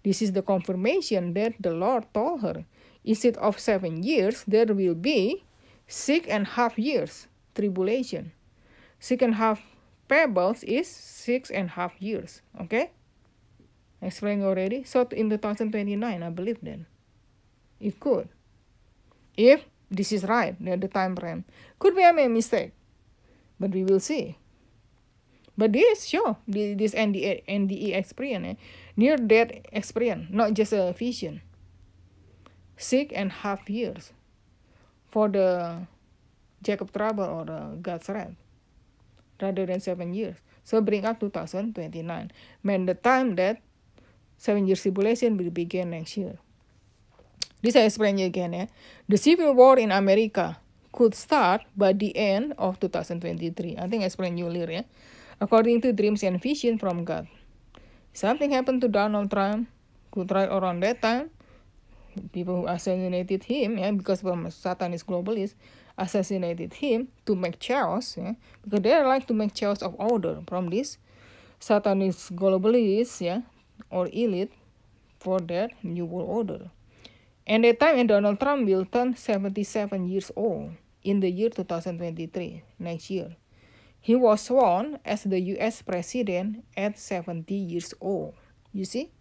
This is the confirmation that the Lord told her. Instead of seven years, there will be six and half years tribulation Six and a half half parables is six and half years okay explained already so in 2029 i believe then it could if this is right the time frame could be i made a mistake but we will see but this sure this, this nde nde experience eh? near death experience not just a vision six and half years for the Jacob trouble or the God's wrath rather than seven years. So bring up 2029. When the time that seven years tribulation will begin next year. This I explain you again ya. The civil war in America could start by the end of 2023. I think I explain you earlier ya. According to dreams and vision from God. Something happened to Donald Trump could right around that time people who assassinated him, yeah, because well, Satanist globalists assassinated him to make chaos, yeah, because they like to make chaos of order from this Satanist globalists, yeah, or elite for their new world order. And that time, and Donald Trump will turn 77 years old in the year 2023, next year. He was sworn as the US president at 70 years old. You see?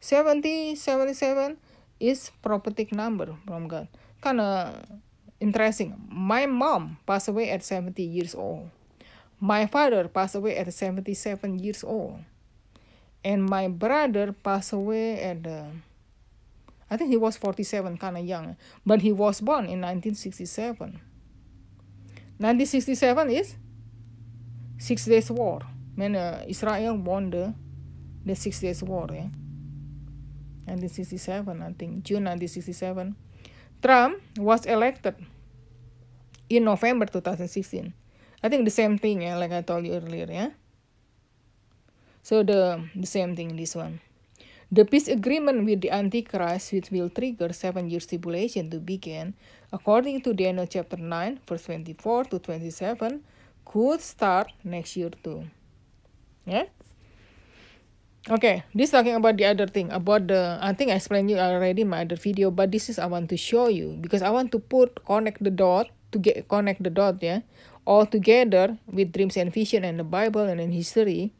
70, 77, is prophetic number from God. Kind of interesting. My mom passed away at 70 years old. My father passed away at 77 years old. And my brother passed away at, uh, I think he was 47, kind of young. But he was born in 1967. 1967 is Six Days War. When uh, Israel won the, the Six Days War. eh. 1967 I think June 1967 Trump was elected in November 2016 I think the same thing yeah, like I told you earlier yeah so the the same thing this one The peace agreement with the Antichrist, which will trigger seven year stipulation to begin, according to Daniel chapter 9, verse 24 to 27, could start next year too. Yeah? okay this talking about the other thing about the i think i explained you already in my other video but this is i want to show you because i want to put connect the dot to get connect the dot yeah all together with dreams and vision and the bible and in history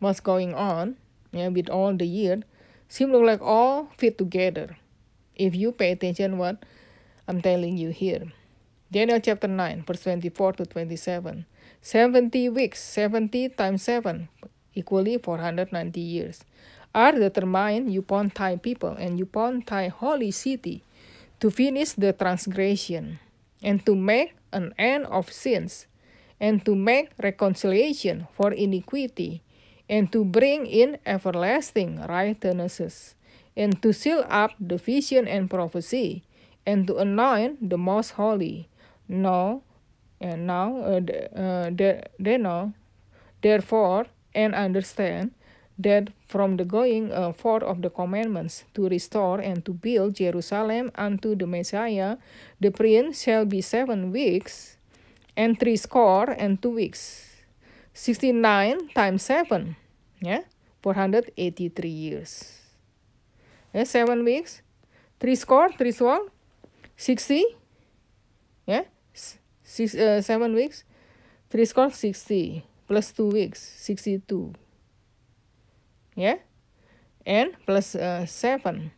what's going on yeah with all the year seem look like all fit together if you pay attention what i'm telling you here daniel chapter 9 verse 24 to 27 70 weeks 70 times 7 equally 490 years, are determined upon Thai people and upon Thai holy city to finish the transgression and to make an end of sins and to make reconciliation for iniquity and to bring in everlasting righteousness and to seal up the vision and prophecy and to anoint the most holy now and now uh, uh, they, they know therefore and understand that from the going uh, forth of the commandments to restore and to build Jerusalem unto the Messiah, the prince shall be seven weeks and three score and two weeks. 69 times 7, yeah, 483 years. Yeah, seven weeks, three score, three score, 60, yeah, six, uh, seven weeks, three score, 60 plus 2 weeks, 62. Yeah? And plus uh, 7,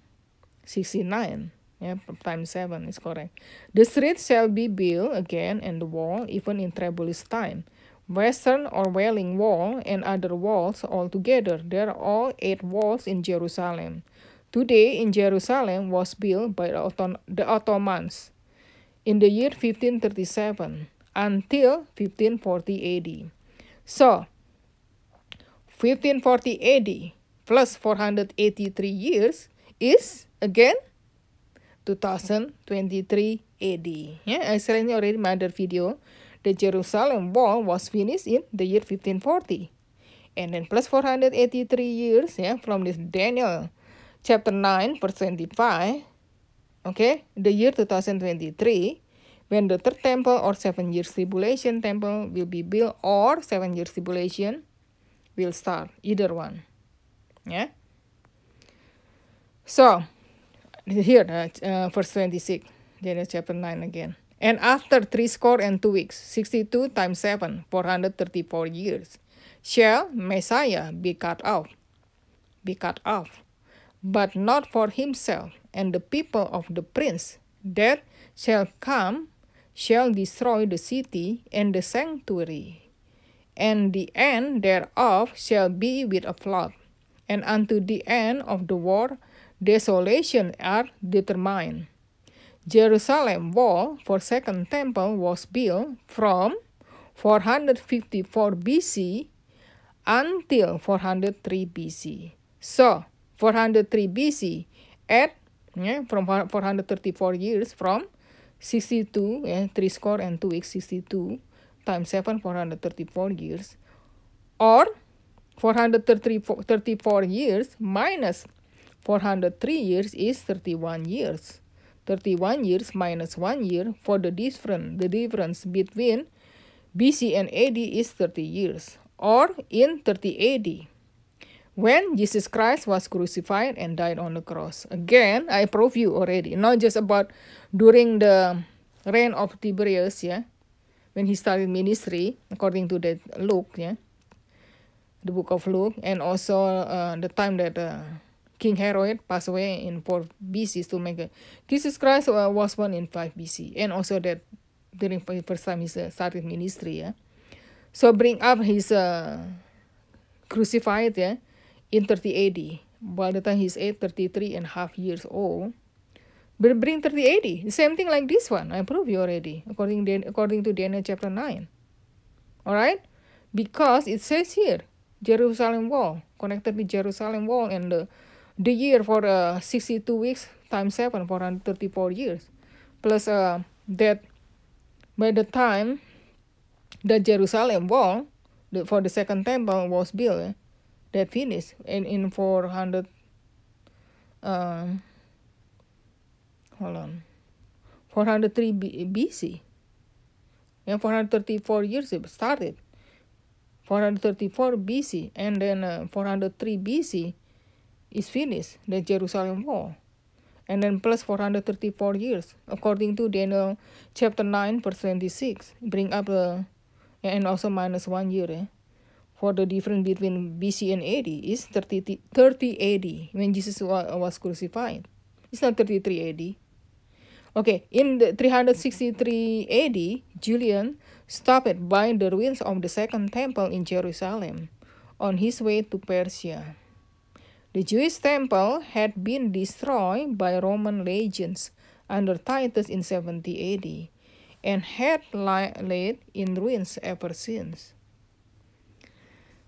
69. Yeah, times seven is correct. The street shall be built again and the wall, even in treblest time. Western or Wailing Wall and other walls altogether. There are all eight walls in Jerusalem. Today in Jerusalem was built by the Ottomans in the year 1537 until 1540 AD. So, 1540 AD plus 483 years is again 2023 AD. Yeah, I said in already my other video, the Jerusalem wall was finished in the year 1540. And then plus 483 years yeah, from this Daniel chapter 9 verse 25, okay, the year 2023, When the third temple or seven years tribulation temple will be built or seven years tribulation will start. Either one. Yeah. So, here, uh, uh, verse 26, Genesis chapter 9 again. And after three score and two weeks, 62 times 7, 434 years, shall Messiah be cut off, be cut off, but not for himself and the people of the prince that shall come shall destroy the city and the sanctuary, and the end thereof shall be with a flood, and unto the end of the war desolation are determined. Jerusalem wall for second temple was built from 454 BC until 403 BC. So, 403 BC at yeah, from 434 years from 62 ya, 3 score and 2 weeks, 62 times 7 434 years or 434 years minus 403 years is 31 years 31 years minus 1 year for the difference the difference between BC and AD is 30 years or in 30 AD when Jesus Christ was crucified and died on the cross. Again, I prove you already, not just about during the reign of Tiberius, yeah, when he started ministry, according to that Luke, yeah, the book of Luke, and also uh, the time that uh, King Herod passed away in 4 BC to make a, Jesus Christ uh, was born in 5 BC, and also that during the first time he started ministry, yeah. So bring up his uh, crucified, yeah in 30 AD, by the time he's 8, 33 and half years old, bring 30 AD. The same thing like this one. I prove you already, according, according to Daniel chapter 9. Alright? Because it says here, Jerusalem wall, connected to Jerusalem wall and the, uh, the year for uh, 62 weeks times 7, 434 years. Plus uh, that by the time the Jerusalem wall the, for the second temple was built, They finish in in hundred, um hold on four hundred three B- BC and four years it started four four hundred thirty B C and then uh, four hundred three B C is finished the Jerusalem wall and then plus 434 years according to Daniel chapter 9 verse 26 bring up the uh, and also minus one year eh? for the difference between BC and AD is 30, 30 AD when Jesus was crucified. It's not 33 AD. Okay, in the 363 AD, Julian stopped by the ruins of the Second Temple in Jerusalem on his way to Persia. The Jewish temple had been destroyed by Roman legions under Titus in 70 AD and had laid in ruins ever since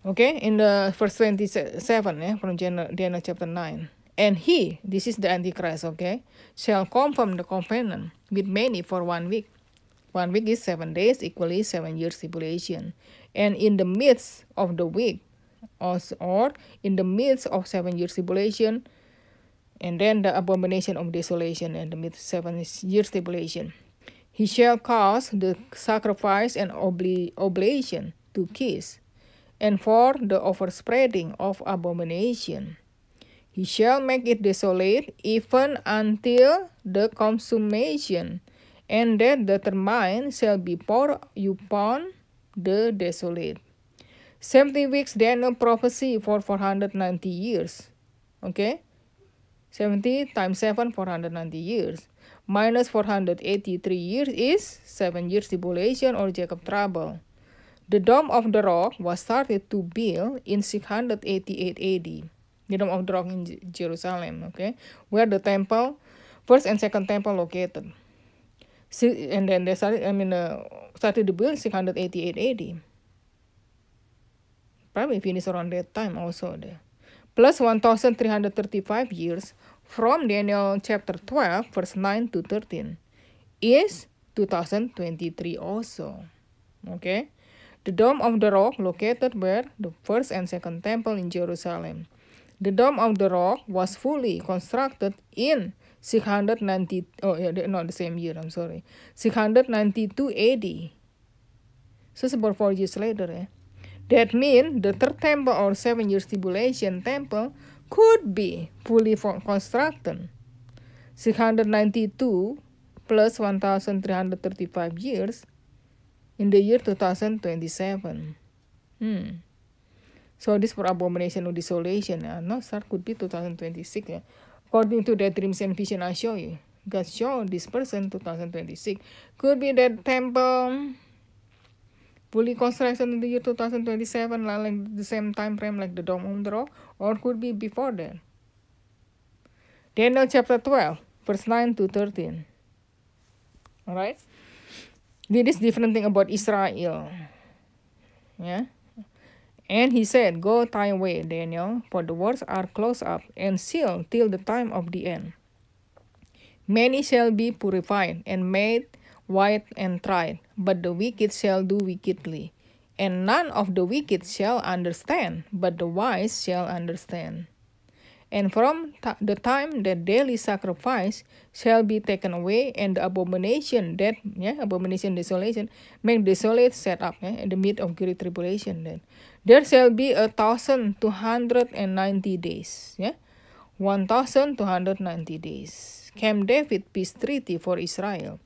okay in the verse 27 eh, from daniel chapter 9 and he this is the antichrist okay shall confirm the covenant with many for one week one week is seven days equally seven years tribulation and in the midst of the week or in the midst of seven years tribulation and then the abomination of desolation and the midst seven years tribulation he shall cause the sacrifice and obli oblation to kiss and for the overspreading of abomination. He shall make it desolate even until the consummation, and that the termine shall be poured upon the desolate. Seventy weeks Daniel prophecy for 490 years. Okay? 70 times 7, 490 years. Minus 483 years is 7 years tribulation or Jacob trouble. The Dome of the Rock was started to build in 688 AD. The Dome of the Rock in Jerusalem, okay, where the temple, first and second temple located. And then they started, I mean, uh, started to build 688 AD. Probably finished around that time also there. Plus 1,335 years from Daniel chapter 12, verse 9 to 13 is 2023 also. Okay. The Dome of the Rock located where the first and second temple in Jerusalem. The Dome of the Rock was fully constructed in 690 oh yeah not the same year I'm sorry 692 AD. So it's about four years later Eh? That means the third temple or seven years tribulation temple could be fully constructed. 692 plus 1335 years in the year 2027. Hmm. So this for abomination of desolation, uh, no, start could be 2026. Yeah. According to the dreams and vision I show you, God show this person 2026. Could be that temple fully construction in the year 2027, like the same time frame like the Dome on the Rock, or could be before that. Daniel chapter 12, verse 9 to 13. Alright? This is different thing about Israel. Yeah. And he said, Go thy way, Daniel, for the words are closed up and sealed till the time of the end. Many shall be purified and made white and tried, but the wicked shall do wickedly. And none of the wicked shall understand, but the wise shall understand and from the time that daily sacrifice shall be taken away and the abomination that yeah abomination desolation make desolate set up yeah, in the midst of great tribulation then there shall be a thousand two hundred and ninety days yeah one thousand two hundred ninety days came David peace treaty for Israel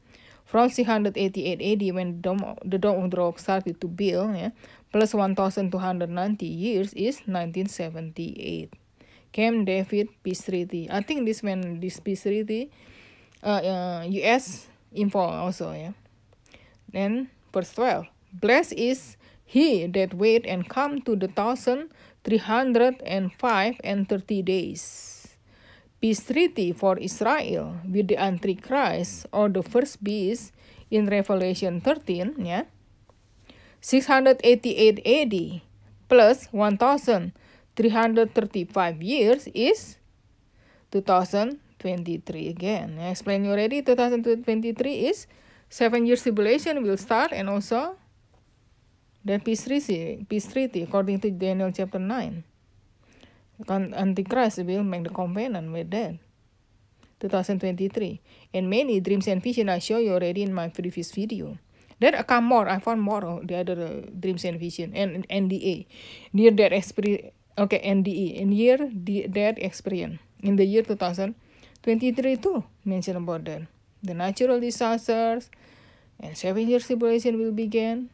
from six hundred eighty eight AD when the Dome of the Rock started to build yeah, plus one thousand two hundred ninety years is nineteen seventy eight. Cam David Pisriti. I think this man, this Pisriti, uh, uh, US info also, yeah. Then verse 12. Blessed is he that wait and come to the thousand three hundred and five and thirty days. Peace treaty for Israel with the Antichrist or the first beast in Revelation 13, yeah. 688 AD plus 1000 335 years is 2023 again. I explained already 2023 is seven years tribulation will start and also the peace treaty, peace treaty according to Daniel chapter 9. Antichrist will make the covenant with that. 2023. And many dreams and vision I show you already in my previous video. There are come more. I found more of the other uh, dreams and vision and, and NDA. Near that experience okay NDE in year the dead experience in the year 2023 too mentioned about that the natural disasters and seven year civilization will begin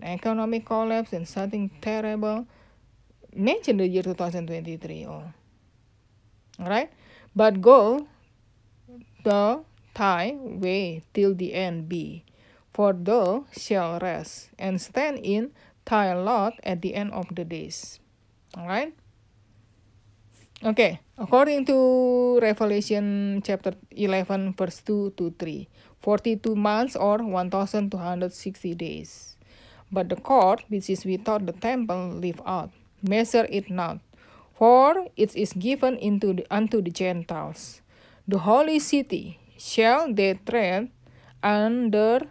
an economic collapse and something terrible mentioned the year 2023 all right but go the tie way till the end be for thou shall rest and stand in thy lot at the end of the days Alright? Okay, according to Revelation chapter 11 verse 2 to 3, 42 months or 1260 days. But the court which is without the temple live out, measure it not, for it is given into the, unto the Gentiles. The holy city shall they tread under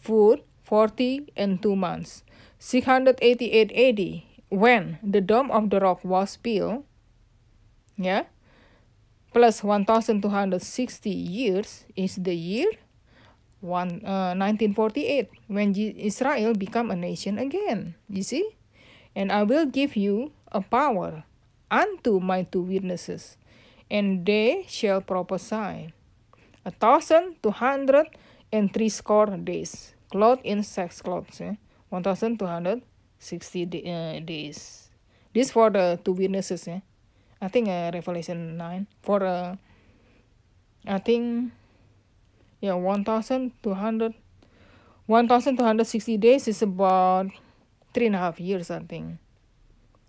foot forty and two months. 688 AD, when the dome of the rock was built, yeah, plus 1260 years is the year one, uh, 1948 when Israel become a nation again. You see? And I will give you a power unto my two witnesses, and they shall prophesy a thousand two hundred and three score days, clothed in sackcloth. Eh? One thousand two hundred 60 day, uh, days. This for the two witnesses ya. Yeah? I think uh, Revelation 9 for uh, I think yeah 1200 1260 days is about three and a half years I think.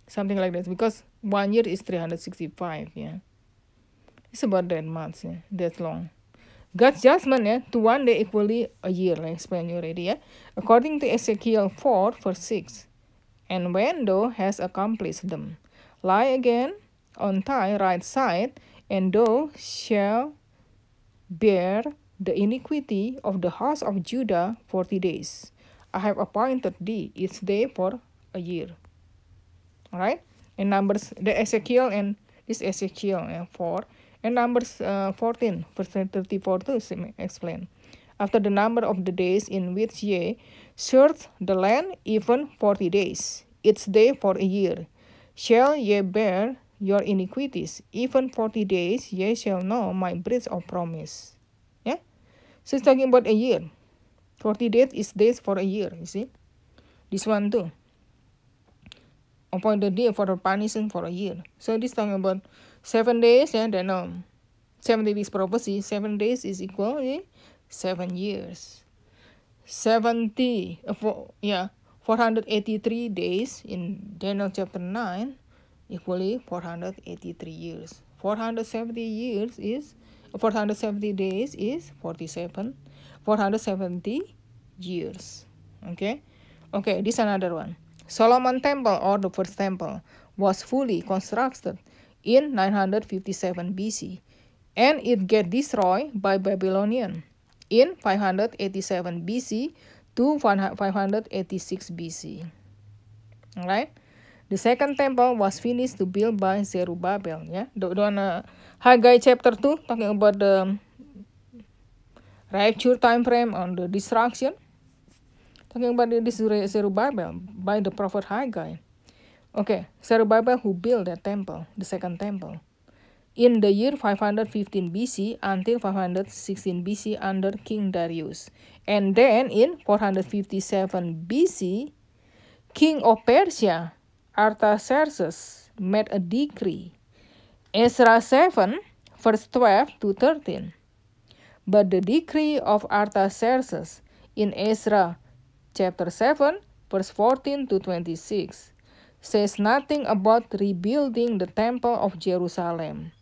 Something like that because one year is 365 yeah. It's about that much yeah, that long. God's judgment yeah, to one day equally a year, explain you already. Yeah? According to Ezekiel 4, verse 6, and when thou has accomplished them. Lie again on thy right side, and thou shall bear the iniquity of the house of Judah forty days. I have appointed thee each day for a year. Alright, In Numbers, the Ezekiel and this Ezekiel and 4, and Numbers uh, 14, verse 34 to explain. After the number of the days in which ye Search the land even forty days, its day for a year. Shall ye bear your iniquities, even forty days ye shall know my breach of promise. Yeah? So it's talking about a year. Forty days is days for a year, you see? This one too. Upon the day for the punishment for a year. So this talking about seven days, yeah, then um seven days prophecy, seven days is equal yeah, seven years. 70 uh, for, yeah 483 days in Daniel chapter 9 equally 483 years 470 years is 470 days is 47 470 years okay okay this another one Solomon temple or the first temple was fully constructed in 957 BC and it get destroyed by Babylonian in 587 BC to 586 BC. Alright. The second temple was finished to build by Zerubbabel. Yeah, Don't, wanna... uh, Haggai chapter 2 talking about the rapture time frame on the destruction. Talking about this Zerubbabel by the prophet Haggai. Okay, Zerubbabel who built that temple, the second temple in the year 515 BC until 516 BC under King Darius. And then in 457 BC, King of Persia, Artaxerxes, made a decree. Ezra 7, verse 12 to 13. But the decree of Artaxerxes in Ezra chapter 7, verse 14 to 26 says nothing about rebuilding the temple of Jerusalem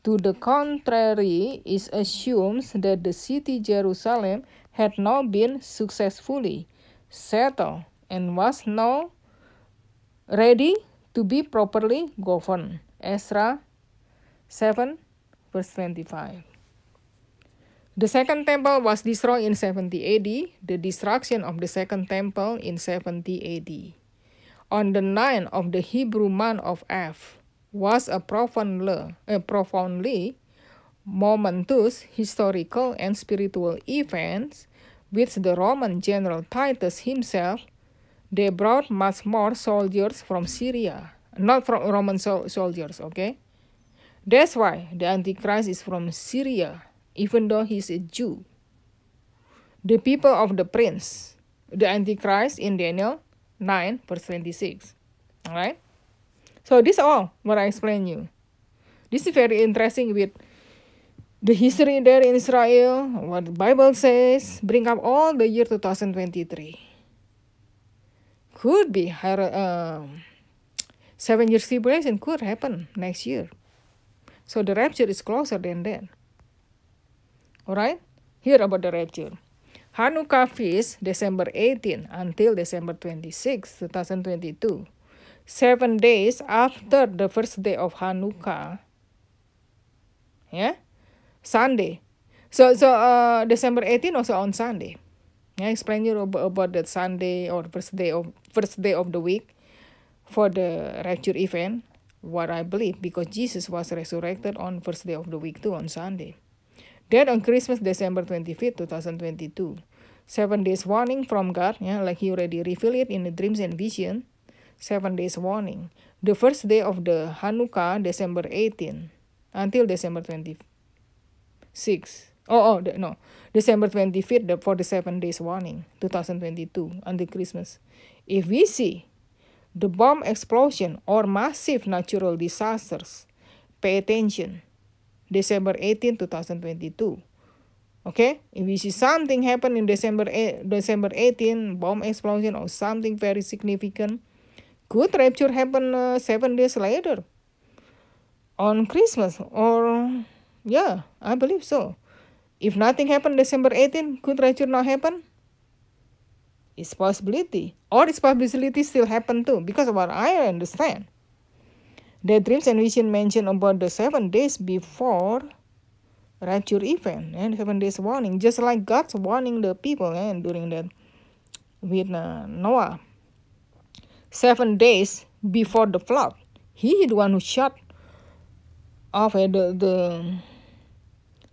To the contrary, it assumes that the city Jerusalem had not been successfully settled and was now ready to be properly governed. Ezra 7 verse 25. The second temple was destroyed in 70 AD, the destruction of the second temple in 70 AD. On the 9th of the Hebrew month of Av, was a profoundly, profoundly momentous historical and spiritual event which the Roman general Titus himself, they brought much more soldiers from Syria, not from Roman so soldiers, okay? That's why the Antichrist is from Syria, even though he's a Jew. The people of the prince, the Antichrist in Daniel 9 verse 26, all right? So this all what I explain you. This is very interesting with the history there in Israel, what the Bible says, bring up all the year 2023. Could be her uh, um, seven years tribulation could happen next year. So the rapture is closer than that. Alright? Here about the rapture. Hanukkah feast, December 18 until December 26, 2022. seven days after the first day of Hanukkah. Yeah, Sunday. So so uh, December 18 also on Sunday. Yeah, explain you about, about that Sunday or first day of first day of the week for the rapture event. What I believe because Jesus was resurrected on first day of the week too on Sunday. Then on Christmas, December 25 twenty 2022. Seven days warning from God, yeah, like he already revealed it in the dreams and vision seven days warning, the first day of the Hanukkah, December 18, until December 26. Oh, oh the, no, December 25th the, for the seven days warning, 2022, until Christmas. If we see the bomb explosion or massive natural disasters, pay attention. December 18, 2022. Okay, if we see something happen in December eh, December 18, bomb explosion or something very significant, Good rapture happened uh, seven days later on Christmas or yeah, I believe so. If nothing happened December 18, could rapture not happen? It's possibility. Or it's possibility still happen too because of what I understand. The dreams and vision mentioned about the seven days before rapture event and seven days warning, just like God's warning the people and eh, during that with uh, Noah seven days before the flood. He is the one who shut off eh, the the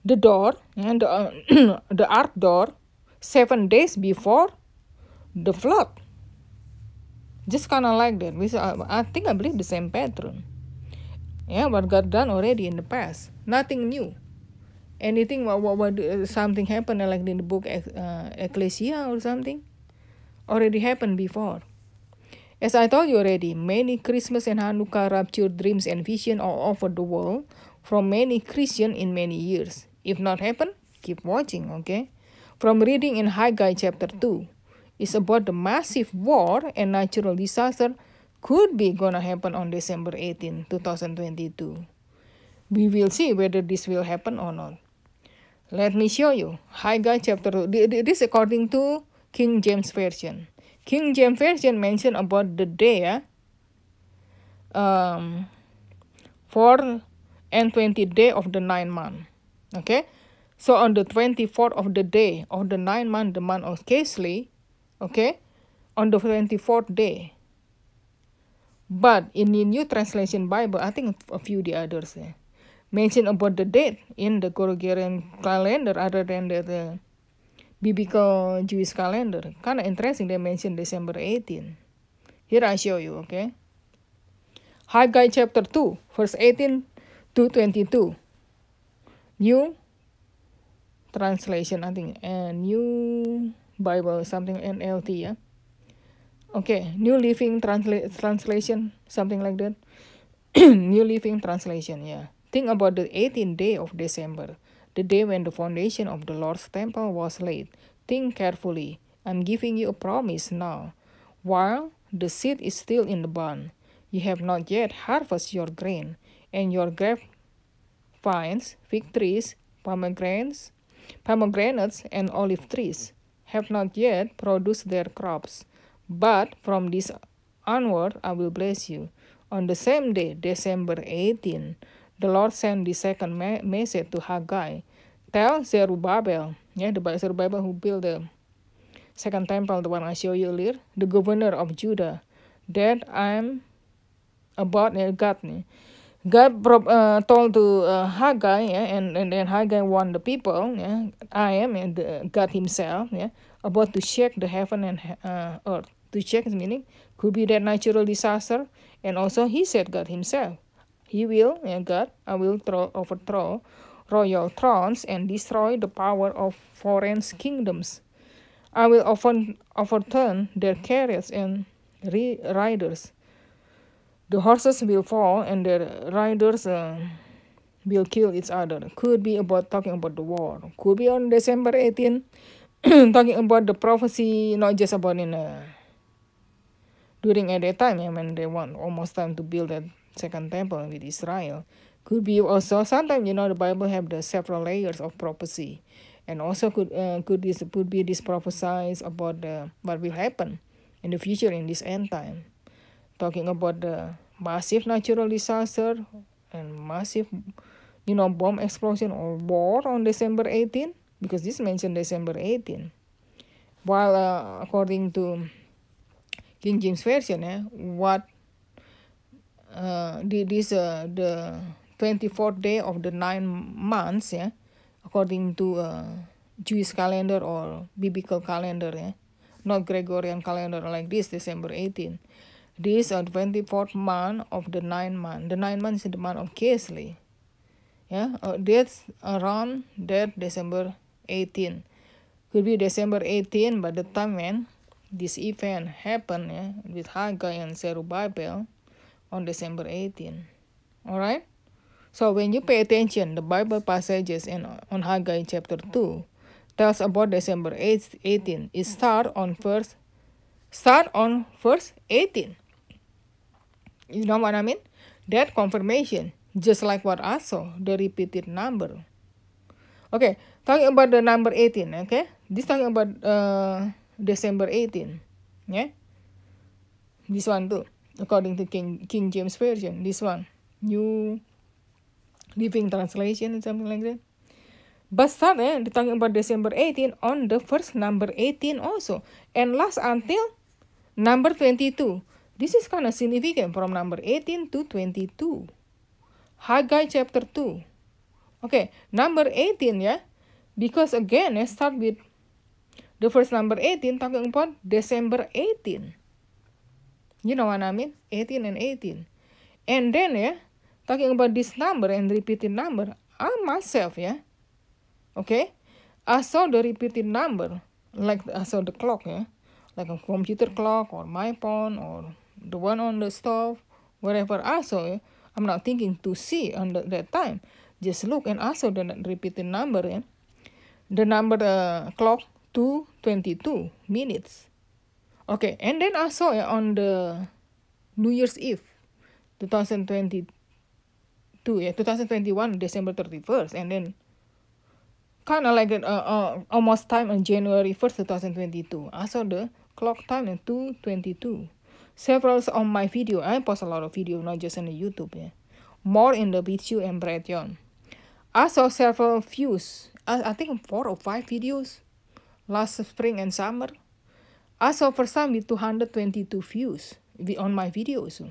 the door and uh, [clears throat] the uh, the ark door seven days before the flood. Just kind of like that. Which uh, I, I think I believe the same pattern. Yeah, what got done already in the past. Nothing new. Anything what what, what uh, something happened like in the book uh, Ecclesia or something already happened before. As I told you already, many Christmas and Hanukkah rapture dreams and vision all over the world from many Christian in many years. If not happen, keep watching, okay? From reading in Haggai chapter 2, it's about the massive war and natural disaster could be gonna happen on December 18, 2022. We will see whether this will happen or not. Let me show you. Haggai chapter 2. This according to King James Version. King James Version mention about the day ya. Um, for and twenty day of the nine month. Okay. So on the twenty fourth of the day of the nine month, the month of Casely, okay, on the twenty fourth day. But in the New Translation Bible, I think a few the others eh, mention about the date in the Gregorian calendar other than the, the biblical Jewish calendar. Kind interesting they mention December 18. Here I show you, okay? Haggai chapter 2, verse 18 to 22. New translation, I think. And new Bible, something NLT, ya. Yeah? Okay, New Living Transla Translation, something like that. [clears throat] new Living Translation, ya. Yeah. Think about the 18th day of December. the day when the foundation of the Lord's temple was laid. Think carefully. I'm giving you a promise now. While the seed is still in the barn, you have not yet harvested your grain, and your grapevines, fig trees, pomegranates, pomegranates, and olive trees have not yet produced their crops. But from this onward I will bless you. On the same day, December 18, The Lord sent the second message to Haggai. Tell Zerubbabel, yeah, the Zerubbabel who built the second temple, the one I showed you earlier, the governor of Judah, that I'm about uh, God. God uh, told to uh, Haggai, yeah, and, and then Haggai warned the people, yeah, I am and the God himself, yeah, about to shake the heaven and uh, earth. To shake meaning could be that natural disaster, and also he said God himself. He will, yeah, God, I will throw, overthrow royal thrones and destroy the power of foreign kingdoms. I will often overturn their carriers and riders. The horses will fall and their riders uh, will kill each other. Could be about talking about the war. Could be on December 18, [clears throat] talking about the prophecy, not just about in uh, during at that time, I mean, they want almost time to build that Second Temple with Israel could be also sometimes you know the Bible have the several layers of prophecy, and also could uh, could this could be this prophesies about the what will happen in the future in this end time, talking about the massive natural disaster and massive, you know, bomb explosion or war on December 18 because this mentioned December 18. While uh, according to King James Version, eh, what uh, this uh, the 24th day of the nine months yeah, according to uh, Jewish calendar or biblical calendar yeah, not Gregorian calendar like this December 18 this uh, 24th month of the nine month the nine months is the month of Kislev yeah uh, that's around that December 18 could be December 18 by the time when this event happened yeah, with Haggai and Zerubbabel on December 18. Alright? So when you pay attention, the Bible passages in, on Haggai chapter 2 tells about December 8, 18. It start on first, start on first 18. You know what I mean? That confirmation, just like what I saw, the repeated number. Okay, talking about the number 18, okay? This talking about uh, December 18, yeah? This one too according to King King James Version, this one, New Living Translation, something like that. But start eh, di tanggal 4 Desember 18 on the first number 18 also, and last until number 22. This is kind of significant from number 18 to 22. Haggai chapter 2. Okay, number 18 ya. Because again, eh, start with the first number 18, tanggal 4, Desember 18. You know what I mean? 18 and 18. And then ya, yeah, talking about this number and repeating number, I myself ya, yeah, okay, I saw the repeating number, like I saw the clock ya, yeah, like a computer clock or my phone or the one on the stove, whatever I saw ya, I'm not thinking to see on the, that time. Just look and I saw the repeating number ya, the number uh, clock 222 minutes. Okay, and then also on the New Year's Eve, 2022, yeah, 2021, December 31st, and then kind of like uh, uh, almost time on January 1st, 2022. I saw the clock time at 2.22. Several on my video, I post a lot of video, not just on the YouTube, yeah. More in the BTU and Brighteon. I saw several views, I, I think four or five videos last spring and summer Also for some with 222 views on my videos.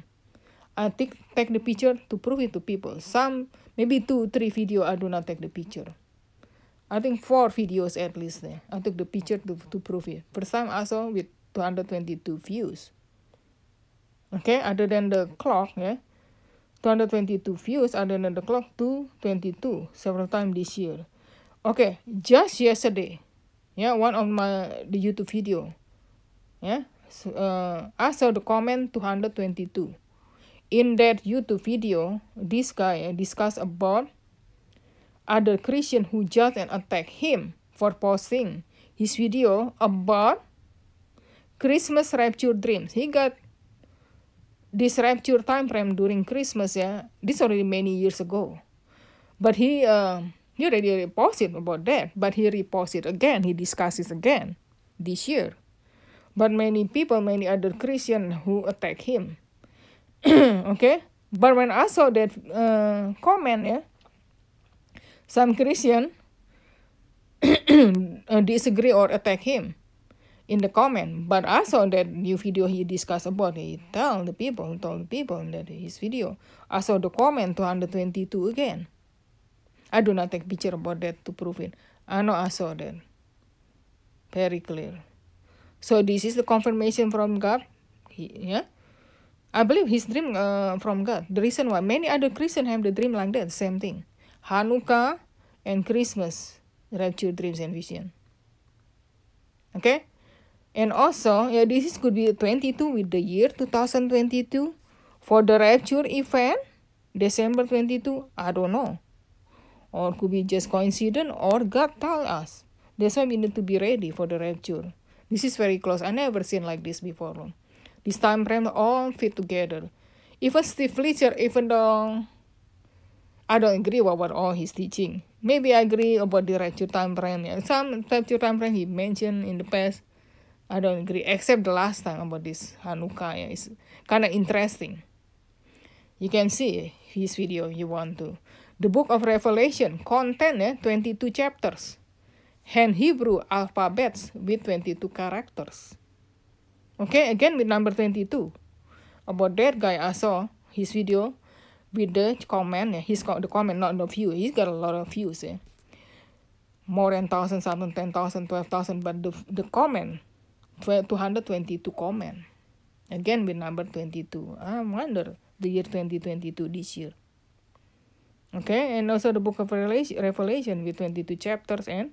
I take, take the picture to prove it to people. Some, maybe two, three video I do not take the picture. I think four videos at least. Eh. I took the picture to, to prove it. For some also with 222 views. Okay, other than the clock, yeah. 222 views other than the clock, 222 several times this year. Okay, just yesterday, yeah, one of my the YouTube video. yeah so, uh, I saw the comment 222 in that youtube video this guy uh, discussed about other christian who judge and attack him for posting his video about christmas rapture dreams he got this rapture time frame during christmas yeah this already many years ago but he uh, he already reposted about that but he reposted again he discusses again this year But many people, many other Christian who attack him. [clears throat] okay? But when I saw that uh, comment, yeah, some Christian [clears throat] uh, disagree or attack him in the comment. But I saw that new video he discussed about. He tell the people, told the people that his video. I saw the comment 222 again. I do not take picture about that to prove it. I know I saw that. Very clear. So this is the confirmation from God. He, yeah. I believe his dream uh, from God. The reason why many other Christian have the dream like that, same thing. Hanukkah and Christmas, rapture dreams and vision. Okay? And also, yeah, this is could be 22 with the year 2022. For the rapture event, December 22, I don't know. Or could be just coincidence or God tell us. That's why we need to be ready for the rapture. This is very close. I never seen like this before. This time frame all fit together. Even Steve Fletcher, even though I don't agree about what all he's teaching. Maybe I agree about the rapture time frame. Yeah. Some rapture time frame he mentioned in the past. I don't agree, except the last time about this Hanukkah. Yeah. It's kind of interesting. You can see his video you want to. The book of Revelation content. Yeah, 22 chapters. and Hebrew alphabets with 22 characters. Okay, again with number 22. About that guy, I saw his video with the comment. Yeah, he's got the comment, not the view. He's got a lot of views. Yeah. More than 1,000, something 10,000, 12,000. But the, the comment, 222 comment. Again with number 22. I wonder the year 2022 this year. Okay, and also the book of Revelation with 22 chapters and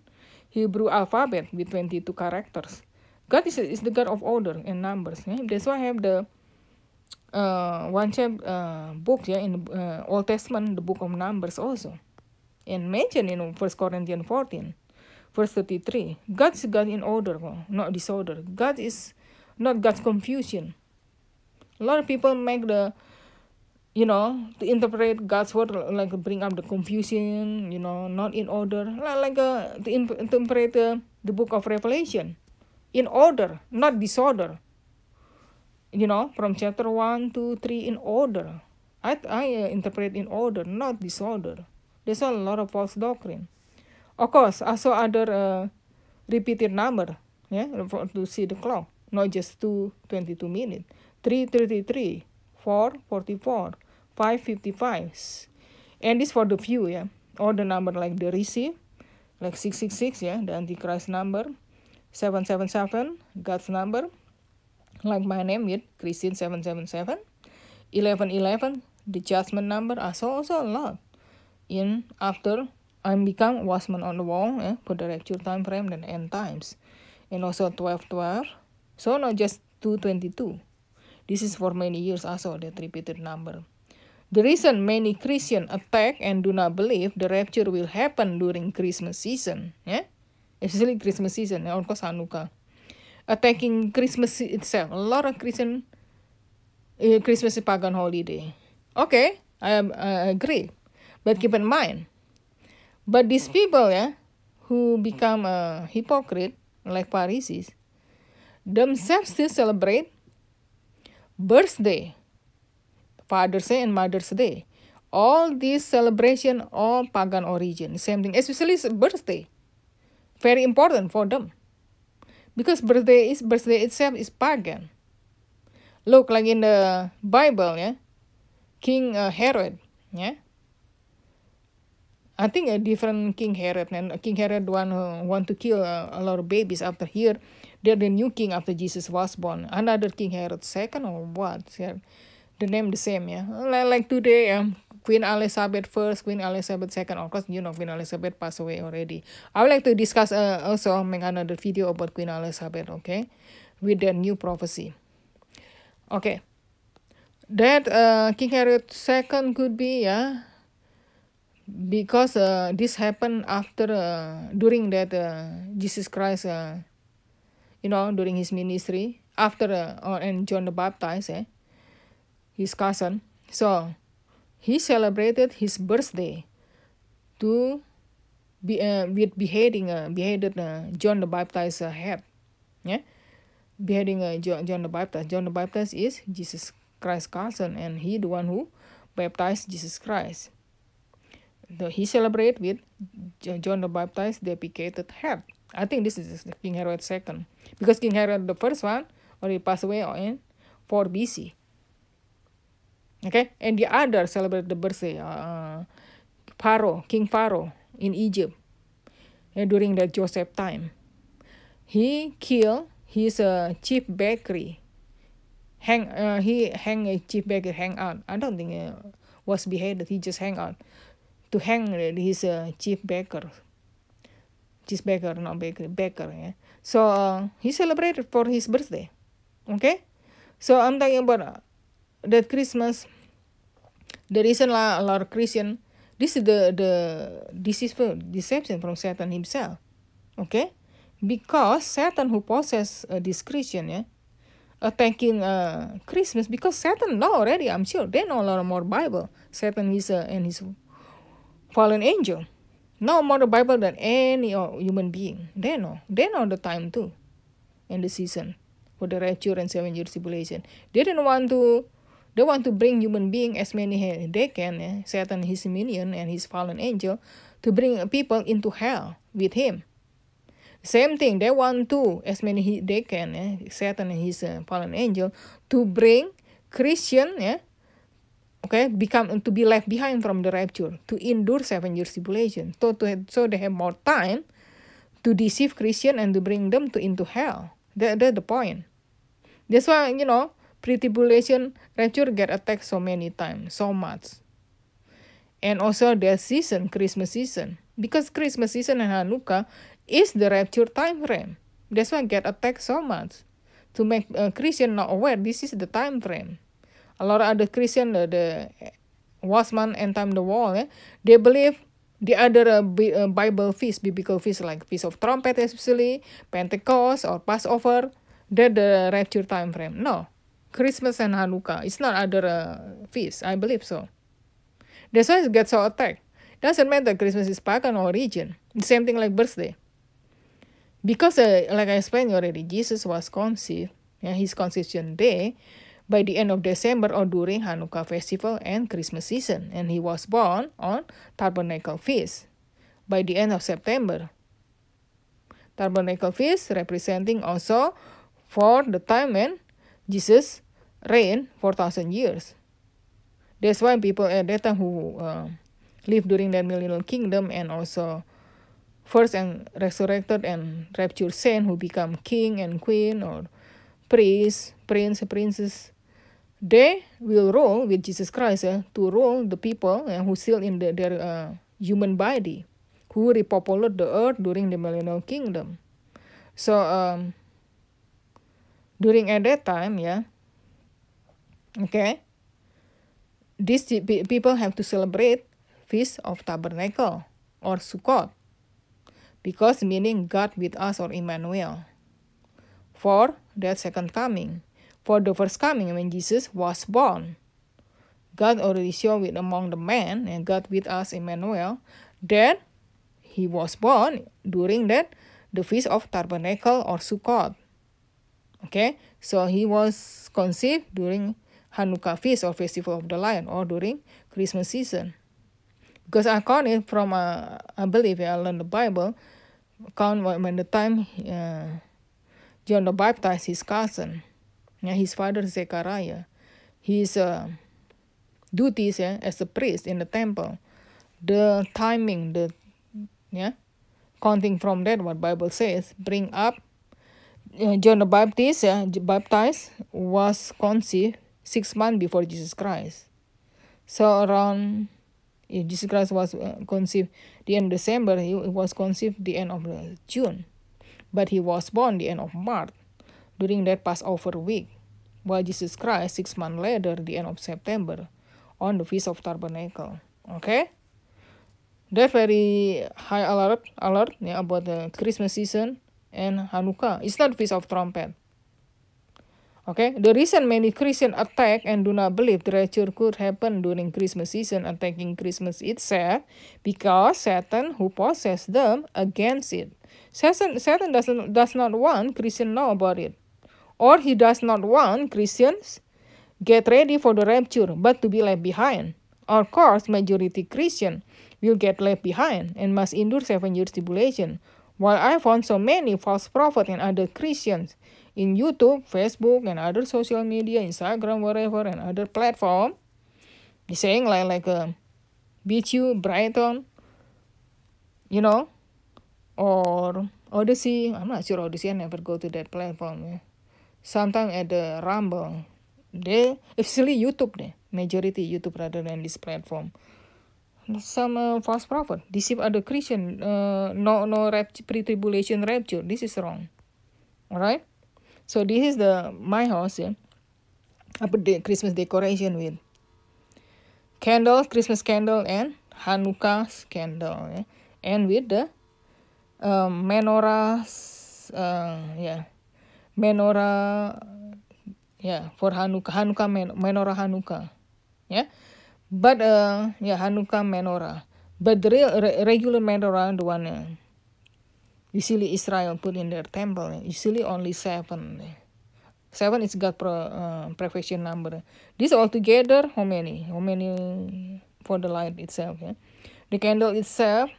Hebrew alphabet with 22 characters. God is, is the God of order and numbers. Yeah? That's why I have the uh, one chap uh, book yeah in uh, Old Testament, the book of Numbers also, and mentioned in 1 First Corinthians 14, verse 33. God's God in order, oh, not disorder. God is not God's confusion. A lot of people make the you know to interpret god's word like bring up the confusion you know not in order like, like uh, to interpret uh, the book of revelation in order not disorder you know from chapter 1 to 3 in order i i uh, interpret in order not disorder there's a lot of false doctrine of course also other uh, repeated number yeah for, to see the clock not just 2 22 minutes four 4 44 555 and this for the few ya yeah. Oh, All the number like the receive like 666 ya yeah, the antichrist number 777 God's number like my name with ya. Christian 777 1111 the judgment number I saw also a lot in after I'm become watchman on the wall yeah, for the lecture time frame and end times and also 1212 so not just 222 this is for many years also ah, the repeated number The reason many Christian attack and do not believe the rapture will happen during Christmas season, yeah, especially Christmas season, ya, of course Hanukkah, attacking Christmas itself. A lot of Christian uh, Christmas is pagan holiday. Okay, I, I agree, but keep in mind, but these people, yeah, who become a hypocrite like Pharisees, themselves still celebrate birthday Father's Day and Mother's Day. All these celebration all pagan origin. Same thing, especially birthday. Very important for them. Because birthday is birthday itself is pagan. Look like in the Bible, yeah. King uh, Herod, yeah. I think a different King Herod and King Herod one who want to kill uh, a lot of babies after here. They're the new king after Jesus was born. Another King Herod second or what? Yeah the name the same ya. Like, like today ya, um, Queen Elizabeth first, Queen Elizabeth second. Of course, you know Queen Elizabeth passed away already. I would like to discuss uh, also um, make another video about Queen Elizabeth, okay, with the new prophecy. Okay, that uh, King Herod second could be yeah, because uh, this happened after uh, during that uh, Jesus Christ, uh, you know, during his ministry after uh, and John the Baptist, eh. his cousin. So he celebrated his birthday to be, uh, with beheading uh, beheaded uh, John the Baptist's uh, head. Yeah, beheading uh, John, John the Baptist. John the Baptist is Jesus Christ's cousin, and he the one who baptized Jesus Christ. The, he celebrate with John the Baptist's depicted head. I think this is King Herod second because King Herod the first one already passed away in 4 BC. Okay, and the other celebrate the birthday, uh, Pharaoh, King Pharaoh in Egypt. And during the Joseph time, he killed his uh, chief bakery. Hang, uh, he hang a chief bakery, hang out. I don't think uh, was beheaded. He just hang out to hang his uh, chief baker. Chief baker, not bakery, baker. Yeah. So uh, he celebrated for his birthday. Okay, so I'm talking about that Christmas The reason Lord Christian, this is the, the this is the deception from Satan himself. Okay? Because Satan who possess uh, this Christian, yeah, attacking uh, Christmas because Satan know already, I'm sure. They know a lot more Bible. Satan is uh, and his fallen angel. Know more the Bible than any uh, human being. They know. They know the time too. And the season. For the rapture and seven years tribulation. They didn't want to They want to bring human being as many as they can, ya, Satan, his minion, and his fallen angel, to bring people into hell with him. Same thing, they want to, as many he, they can, ya, Satan and his uh, fallen angel, to bring Christian, ya, okay, become to be left behind from the rapture, to endure seven years tribulation, so to so they have more time to deceive Christian and to bring them to into hell. That, that the point. That's why you know pre rapture get attacked so many times, so much. And also the season, Christmas season. Because Christmas season and Hanukkah is the rapture time frame. That's why get attacked so much. To make uh, Christian not aware, this is the time frame. A lot of other Christian, the, the Wasman and Time the Wall, eh, they believe the other uh, uh, Bible feast, biblical feast like Feast of Trumpet especially, Pentecost or Passover, that the rapture time frame. No, Christmas and Hanukkah. It's not other uh, I believe so. That's why it gets so attacked. Doesn't matter Christmas is pagan or same thing like birthday. Because, uh, like I explained already, Jesus was conceived, yeah, his conception day, by the end of December or during Hanukkah festival and Christmas season, and he was born on Tabernacle Feast by the end of September. Tabernacle Feast representing also for the time when Jesus rain for thousand years. That's why people at that time who uh, lived during that millennial kingdom and also first and resurrected and raptured saint who become king and queen or priest, prince, princess, they will rule with Jesus Christ eh, to rule the people eh, who still in the, their uh, human body, who repopulate the earth during the millennial kingdom. So um, during at that time, yeah, Okay? this people have to celebrate Feast of Tabernacle or Sukkot because meaning God with us or Emmanuel. For that second coming, for the first coming when Jesus was born. God already showed with among the men and God with us Emmanuel then he was born during that the feast of tabernacle or Sukkot. Okay, so he was conceived during Hanukkah feast or festival of the lion or during Christmas season. Because I count it from, uh, I believe I learned the Bible, count when the time uh, John the Baptist, his cousin, yeah, his father Zechariah, his uh, duties yeah, as a priest in the temple, the timing, the yeah, counting from that what Bible says, bring up uh, John the Baptist, yeah, baptized was conceived six months before Jesus Christ. So around if Jesus Christ was uh, conceived the end of December, he was conceived the end of uh, June. But he was born the end of March during that Passover week, while Jesus Christ six months later, the end of September, on the Feast of Tabernacle. Okay? That very high alert alert yeah, about the Christmas season and Hanukkah. It's not Feast of Trumpet. Okay, the reason many Christian attack and do not believe the rapture could happen during Christmas season attacking Christmas itself because Satan who possess them against it. Satan, Satan doesn't, does not want Christian know about it. Or he does not want Christians get ready for the rapture but to be left behind. Of course, majority Christian will get left behind and must endure seven years tribulation. While I found so many false prophets and other Christians in YouTube, Facebook, and other social media, Instagram, whatever, and other platform. they saying like like um, you, Brighton, you know, or Odyssey. I'm not sure Odyssey. I never go to that platform. Yeah. Sometimes at the Rumble, they actually YouTube deh, majority YouTube rather than this platform. Some uh, false prophet deceive other Christian. Uh, no no rapture, pre-tribulation rapture. This is wrong. Alright. So this is the my house ya. Apa de Christmas decoration with candles Christmas candle and Hanukkah candle ya. And with the uh, menorah uh, yeah. Menorah yeah, for Hanukkah, Hanukkah men menorah Hanukkah. Yeah. But uh yeah, Hanukkah menorah. But the real regular menorah the one yeah. Usually Israel put in their temple. Usually only seven. Seven is God pro, uh, perfection number. This all together how many? How many for the light itself? Yeah? The candle itself,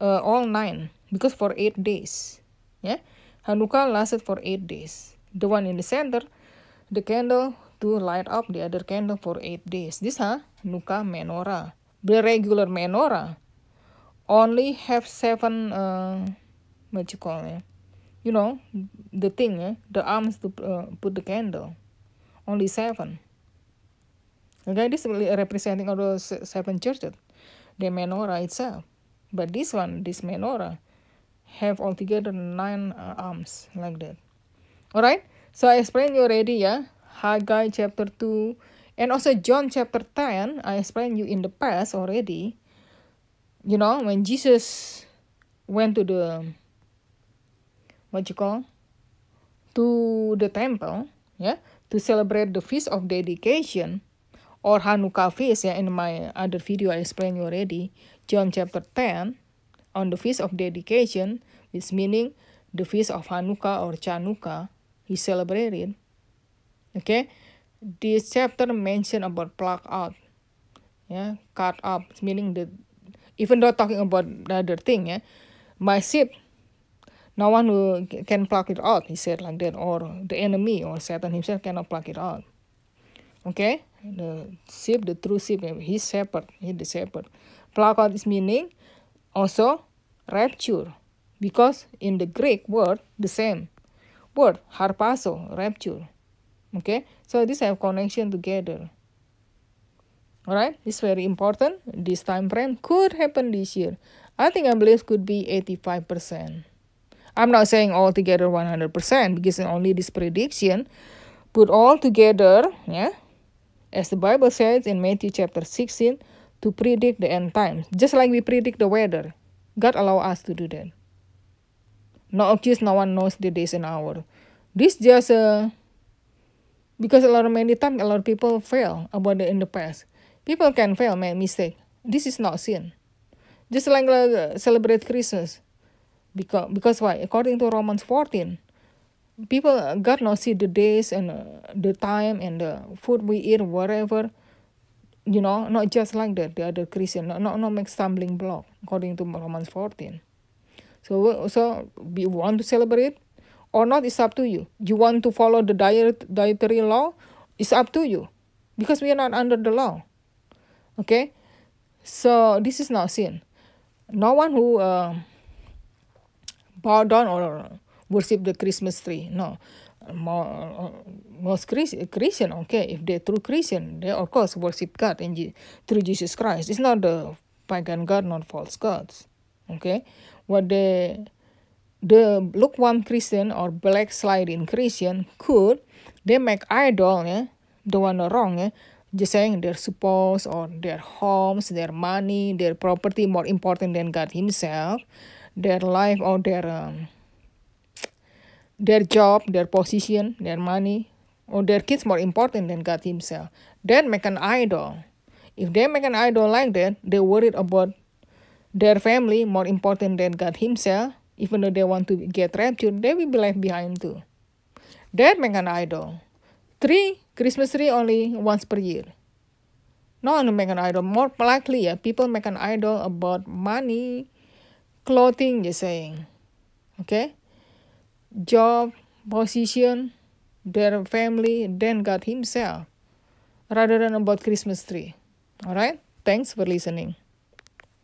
uh, all nine. Because for eight days. Yeah? Hanukkah lasted for eight days. The one in the center, the candle to light up the other candle for eight days. This huh? Hanukkah menorah. The regular menorah only have seven uh, what you call it you know the thing eh? the arms to uh, put the candle only seven okay this is representing all those seven churches the menorah itself but this one this menorah have altogether nine uh, arms like that all right so i explain you already yeah haggai chapter 2 and also john chapter 10 i explained you in the past already you know when jesus went to the what you call to the temple yeah to celebrate the feast of dedication or hanukkah feast yeah in my other video i explained already john chapter 10 on the feast of dedication which meaning the feast of hanukkah or chanukah he celebrated okay this chapter mention about pluck out yeah cut up meaning the even though talking about the other thing, yeah, my ship no one who can pluck it out, he said like that, or the enemy or Satan himself cannot pluck it out. Okay, the ship, the true sheep, he's shepherd, he's the shepherd. Pluck out is meaning also rapture, because in the Greek word, the same word, harpazo, rapture. Okay, so this have connection together. Alright, this very important. This time frame could happen this year. I think I believe could be 85%. I'm not saying all altogether 100% because only this prediction. Put all together, yeah, as the Bible says in Matthew chapter 16, to predict the end times. Just like we predict the weather. God allow us to do that. No accused, no one knows the days and hour. This just uh, because a lot of many times a lot of people fail about the in the past. People can fail, make mistake. This is not sin. Just like uh, celebrate Christmas. Because, because why? According to Romans 14, people, uh, God knows see the days and uh, the time and the food we eat, whatever. You know, not just like that, the other Christian, not, not, not make stumbling block, according to Romans 14. So, so we want to celebrate or not, it's up to you. You want to follow the diet, dietary law, it's up to you. Because we are not under the law. okay so this is not sin no one who uh, bow down or worship the christmas tree no uh, most most Christian, okay, if they're true Christian, they of course worship God and Je through Jesus Christ. It's not the pagan God, not false gods, okay. What the the lukewarm Christian or black sliding Christian could, they make idol, yeah, the one wrong, yeah, just saying their supports or their homes, their money, their property more important than God Himself, their life or their um, their job, their position, their money, or their kids more important than God Himself. Then make an idol. If they make an idol like that, they worried about their family more important than God Himself. Even though they want to get raptured, they will be left behind too. That make an idol. Three Christmas tree only once per year. No one make an idol, more likely yeah, people make an idol about money, clothing, you're saying. Okay? Job, position, their family, then God himself. Rather than about Christmas tree. Alright? Thanks for listening.